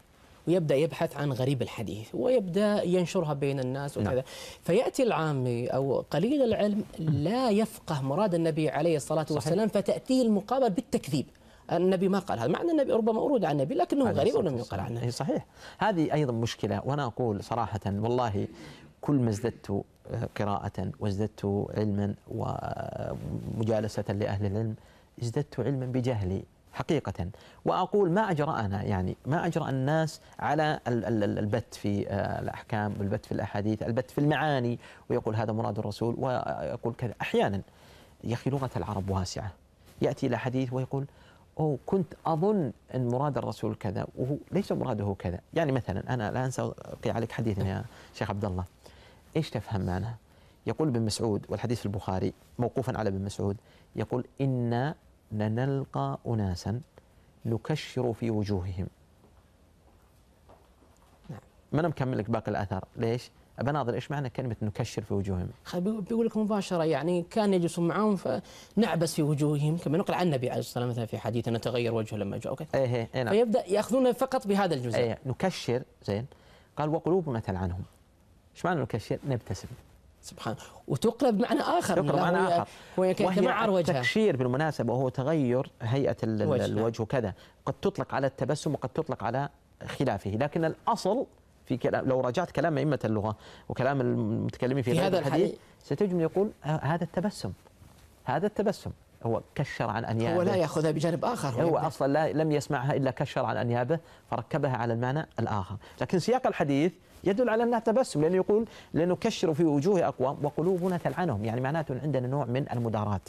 S2: ويبدا يبحث عن غريب الحديث ويبدا ينشرها بين الناس نعم. وكذا نعم. فياتي العامي او قليل العلم لا يفقه مراد النبي عليه الصلاه والسلام فتاتيه المقابله بالتكذيب النبي ما قال هذا مع ان النبي ربما أورد عن النبي لكنه غريب ولم يقل عنه إيه، صحيح هذه أيضا مشكلة وأنا أقول صراحة والله
S1: كل ما ازددت آه، قراءة وازددت علما ومجالسة آه، لأهل العلم ازددت علما بجهلي حقيقة وأقول ما أجرأنا يعني ما أجرأ الناس على البت في آه، الأحكام والبت في الأحاديث البت في المعاني ويقول هذا مراد الرسول ويقول كذا أحيانا يا أخي لغة العرب واسعة يأتي إلى حديث ويقول أو كنت أظن أن مراد الرسول كذا وهو ليس مراده كذا يعني مثلا أنا لا أنسى ألقي عليك حديثا يا شيخ عبد الله إيش تفهم معناه يقول ابن مسعود والحديث في البخاري موقوفا على ابن مسعود يقول إنا لنلقى أناسا نكشر في وجوههم نعم. ما أنا مكمل لك باقي الأثر ليش؟
S2: ناظر ايش معنى كلمه نكشر في وجوههم؟ بيقول لك مباشره يعني كان يجلس معهم فنعبس في وجوههم كما نقل عن النبي عليه الصلاه والسلام مثلا في حديث أنه تغير وجهه لما جاء اوكي إيه،, ايه ايه نعم. فيبدا ياخذون فقط بهذا الجزء ايه نكشر زين قال وقلوبنا تلعنهم
S1: ايش معنى نكشر؟ نبتسم سبحان وتقلب بمعنى اخر تقلب بمعنى اخر يعني وهي كمعر وجهها التكشير بالمناسبه وهو تغير هيئه الوجه, الوجه وكذا قد تطلق على التبسم وقد تطلق على خلافه لكن الاصل في كلام لو راجعت كلام ائمه اللغه وكلام المتكلمين في, في هذا الحديث ستجد يقول آه، هذا التبسم هذا التبسم هو كشر عن أنيابه هو لا يأخذها بجانب آخر هو, هو أصلا لا لم يسمعها إلا كشر عن أنيابه فركبها على المعنى الآخر لكن سياق الحديث يدل على أنها تبسم لأنه يقول لنكشر في وجوه أقوام وقلوبنا تلعنهم يعني معناته عندنا نوع من المداراة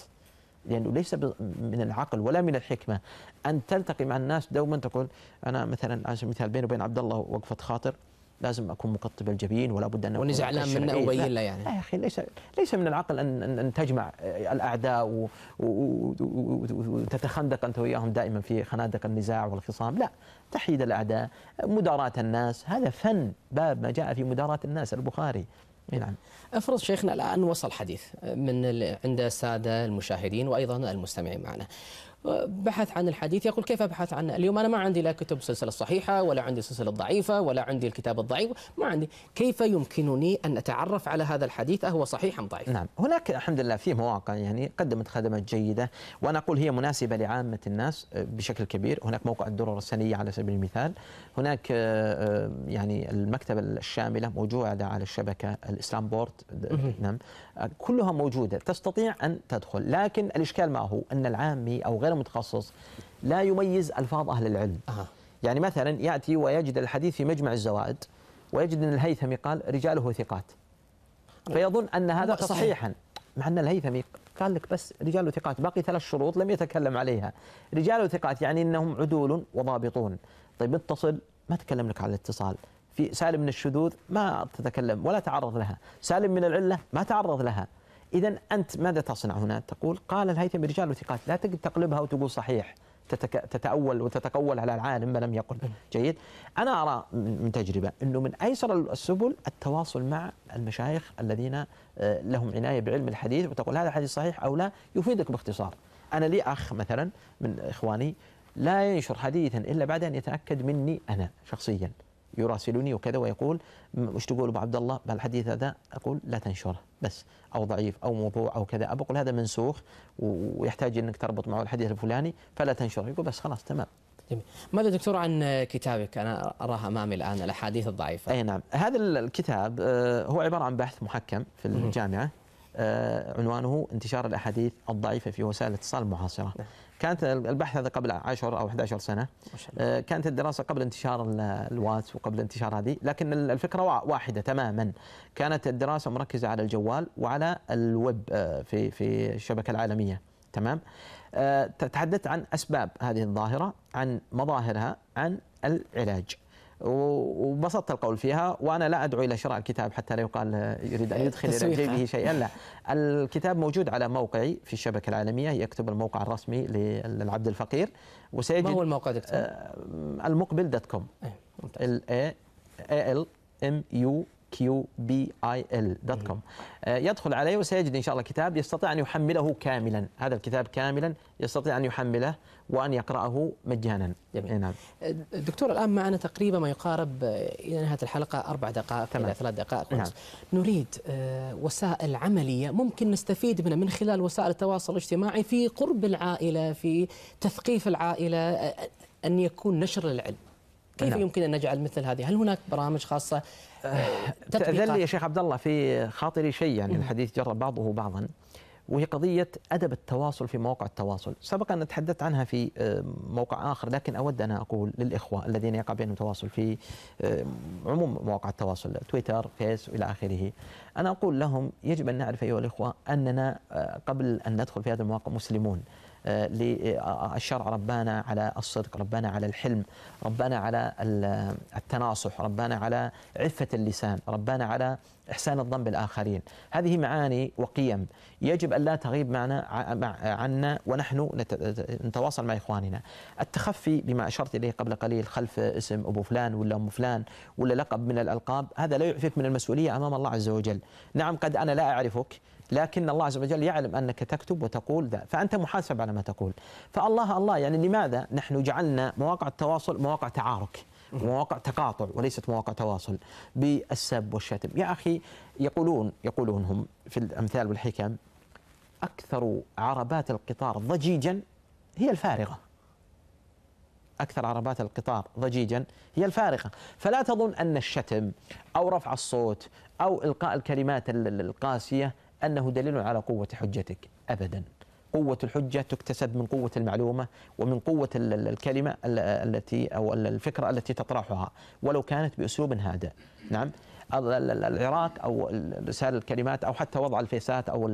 S1: لأنه يعني ليس من العقل ولا من الحكمة أن تلتقي مع الناس دوما تقول أنا مثلا على سبيل المثال بيني وبين عبد الله وقفة خاطر لازم اكون مقطب الجبين ولا بد ان واني زعلان منه ابين له يعني إيه يا اخي ليس ليس من العقل ان ان تجمع آه، الاعداء وتتخندق انت وياهم دائما في خنادق النزاع والخصام لا تحييد الاعداء مداراه الناس هذا فن باب ما جاء في مداراه الناس
S2: البخاري نعم افرض شيخنا الان وصل حديث من عند الساده المشاهدين وايضا المستمعين معنا بحث عن الحديث يقول كيف ابحث عنه؟ اليوم انا ما عندي لا كتب السلسله الصحيحه ولا عندي السلسله الضعيفه ولا عندي الكتاب الضعيف، ما عندي، كيف يمكنني ان اتعرف على هذا الحديث اهو صحيح ام ضعيف؟ نعم، هناك الحمد لله في مواقع يعني قدمت
S1: خدمات جيده وانا اقول هي مناسبه لعامه الناس آه، بشكل كبير، هناك موقع الدرر السنيه على سبيل المثال، هناك آه، آه، يعني المكتبه الشامله موجوده على الشبكه الاسلام بورد نعم كلها موجودة تستطيع أن تدخل لكن الإشكال ما هو أن العامي أو غير المتخصص لا يميز ألفاظ أهل العلم يعني مثلا يأتي ويجد الحديث في مجمع الزوائد ويجد أن الهيثمي قال رجاله ثقات نعم. فيظن أن هذا صحيحا مع أن الهيثمي قال لك بس رجال ثقات باقي ثلاث شروط لم يتكلم عليها رجال ثقات يعني أنهم عدول وضابطون طيب اتصل ما تكلم لك على الاتصال في سالم من الشذوذ ما تتكلم ولا تعرض لها سالم من العلة ما تعرض لها إذا أنت ماذا تصنع هنا تقول قال الهيثم رجال وثقات لا تقلبها وتقول صحيح تتأول وتتقول على العالم ما لم يقل نعم. جيد أنا أرى من تجربة أنه من أيسر السبل التواصل مع المشايخ الذين آه، لهم عناية بعلم الحديث وتقول هذا حديث صحيح أو لا يفيدك باختصار أنا لي أخ مثلا من إخواني لا ينشر حديثا إلا بعد أن يتأكد مني أنا شخصيا يراسلني وكذا ويقول وش تقول ابو عبد الله بالحديث هذا اقول لا تنشره بس او ضعيف او موضوع او كذا اقول هذا منسوخ ويحتاج انك تربط معه الحديث الفلاني فلا تنشره يقول بس خلاص تمام جميل. ماذا دكتور عن كتابك انا اراه امامي الان الاحاديث الضعيفه اي نعم هذا الكتاب آه، هو عباره عن بحث محكم في الجامعه آه، عنوانه انتشار الاحاديث الضعيفه في وسائل الاتصال المعاصره. نعم. كانت البحث هذا قبل 10 او 11 سنه. آه، كانت الدراسه قبل انتشار الواتس وقبل انتشار هذه، لكن الفكره واحده تماما. كانت الدراسه مركزه على الجوال وعلى الويب آه، في في الشبكه العالميه. تمام؟ تحدثت عن اسباب هذه الظاهره، عن مظاهرها، عن العلاج. وبسطت القول فيها وانا لا ادعو الى شراء الكتاب حتى لا يقال يريد ان يدخل الى جيبه شيئا لا الكتاب موجود على موقعي في الشبكه العالميه يكتب الموقع الرسمي للعبد الفقير وسيجد ما هو الموقع دكتور؟ آه، المقبل دوت كوم إيه، ال اي ال ام يو كيو بي اي ال دوت كوم آه، يدخل عليه وسيجد ان شاء الله كتاب يستطيع ان يحمله كاملا هذا الكتاب كاملا يستطيع ان يحمله وأن يقرأه مجانا جميل. نعم.
S2: دكتور الآن معنا تقريبا ما يقارب إلى نهاية الحلقة أربع دقائق إلى ثلاث دقائق نعم. نريد آه، وسائل عملية ممكن نستفيد منها من خلال وسائل التواصل الاجتماعي في قرب العائلة في تثقيف العائلة آه، أن يكون نشر العلم كيف نعم. يمكن أن نجعل مثل هذه هل هناك برامج خاصة آه، تأذن لي يا
S1: شيخ عبد الله في خاطري شيء يعني الحديث جرى بعضه بعضا وهي قضية أدب التواصل في مواقع التواصل سبق أن تحدثت عنها في آه، موقع آخر لكن أود أن أقول للإخوة الذين يقع بينهم تواصل في آه، عموم مواقع التواصل تويتر فيس إلى آخره أنا أقول لهم يجب أن نعرف أيها الإخوة أننا آه، قبل أن ندخل في هذه المواقع مسلمون آه، للشرع آه، ربانا على الصدق ربانا على الحلم ربانا على التناصح ربانا على عفة اللسان ربانا على إحسان الظن بالآخرين هذه معاني وقيم يجب أن لا تغيب معنا عنا ونحن نتواصل مع إخواننا التخفي بما أشرت إليه قبل قليل خلف اسم أبو فلان ولا أم فلان ولا لقب من الألقاب هذا لا يعفيك من المسؤولية أمام الله عز وجل نعم قد أنا لا أعرفك لكن الله عز وجل يعلم أنك تكتب وتقول ذا فأنت محاسب على ما تقول فالله الله يعني لماذا نحن جعلنا مواقع التواصل مواقع تعارك مواقع تقاطع وليست مواقع تواصل بالسب والشتم يا أخي يقولون يقولون هم في الأمثال والحكم أكثر عربات القطار ضجيجا هي الفارغة أكثر عربات القطار ضجيجا هي الفارغة فلا تظن أن الشتم أو رفع الصوت أو إلقاء الكلمات القاسية أنه دليل على قوة حجتك أبدا قوة الحجة تكتسب من قوة المعلومة ومن قوة الكلمة التي أو الفكرة التي تطرحها ولو كانت بأسلوب هادئ نعم العراق او رسالة الكلمات او حتى وضع الفيسات او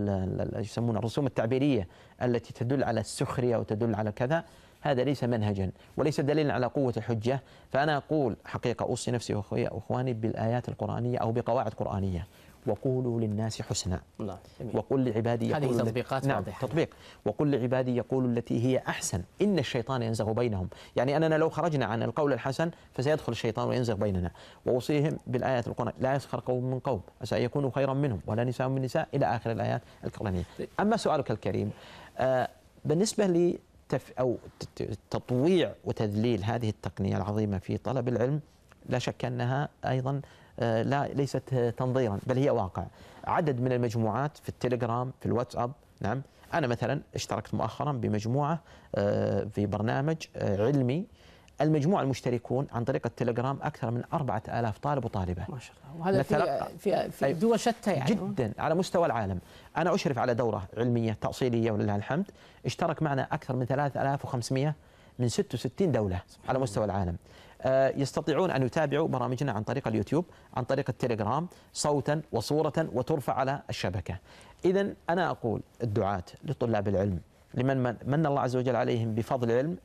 S1: يسمونها الرسوم التعبيريه التي تدل على السخريه وتدل على كذا هذا ليس منهجا وليس دليلا على قوه الحجه فانا اقول حقيقه اوصي نفسي واخواني بالايات القرانيه او بقواعد قرانيه وقولوا للناس حسنا
S2: نعم وقل
S1: لعبادي هذه تطبيقات نعم واضحة تطبيق وقل لعبادي يقولوا التي هي أحسن إن الشيطان ينزغ بينهم يعني أننا لو خرجنا عن القول الحسن فسيدخل الشيطان وينزغ بيننا وأوصيهم بالآيات القرآن لا يسخر قوم من قوم عسى يكونوا خيرا منهم ولا نساء من نساء إلى آخر الآيات القرآنية أما سؤالك الكريم آه، بالنسبة لي تف أو تطويع وتذليل هذه التقنية العظيمة في طلب العلم لا شك أنها أيضا آه، لا ليست آه، تنظيرا بل هي واقع عدد من المجموعات في التليجرام في الواتساب نعم انا مثلا اشتركت مؤخرا بمجموعه آه، في برنامج علمي المجموعه المشتركون عن طريق التليجرام اكثر من 4000 طالب وطالبه ما شاء الله وهذا في في في دول شتى يعني جدا على مستوى العالم انا اشرف على دوره علميه تاصيليه ولله الحمد اشترك معنا اكثر من 3500 من 66 دوله على مستوى العالم آه، يستطيعون أن يتابعوا برامجنا عن طريق اليوتيوب عن طريق التليجرام صوتا وصورة وترفع على الشبكة إذا أنا أقول الدعاة لطلاب العلم لمن من, من الله عز وجل عليهم بفضل العلم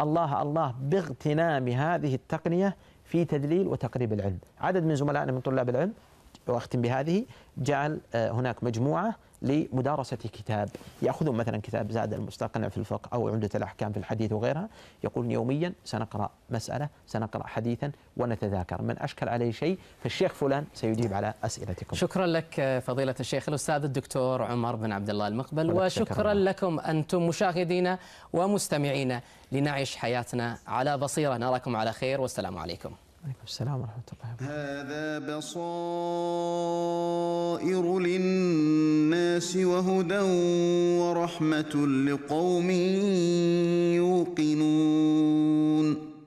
S1: الله الله باغتنام هذه التقنية في تدليل وتقريب العلم عدد من زملائنا من طلاب العلم وأختم بهذه جعل آه، هناك مجموعة لمدارسة كتاب يأخذون مثلا كتاب زاد المستقنع في الفقه أو عمدة الأحكام في الحديث وغيرها يقول يوميا سنقرأ مسألة سنقرأ حديثا ونتذاكر من أشكل عليه شيء فالشيخ فلان سيجيب على أسئلتكم
S2: شكرا لك فضيلة الشيخ الأستاذ الدكتور عمر بن عبد الله المقبل وشكرا لكم أنتم مشاهدينا ومستمعينا لنعيش حياتنا على بصيرة نراكم على خير والسلام عليكم عليكم السلام ورحمة الله
S1: وبركاته هذا بصائر للناس وهدى ورحمة
S2: لقوم يوقنون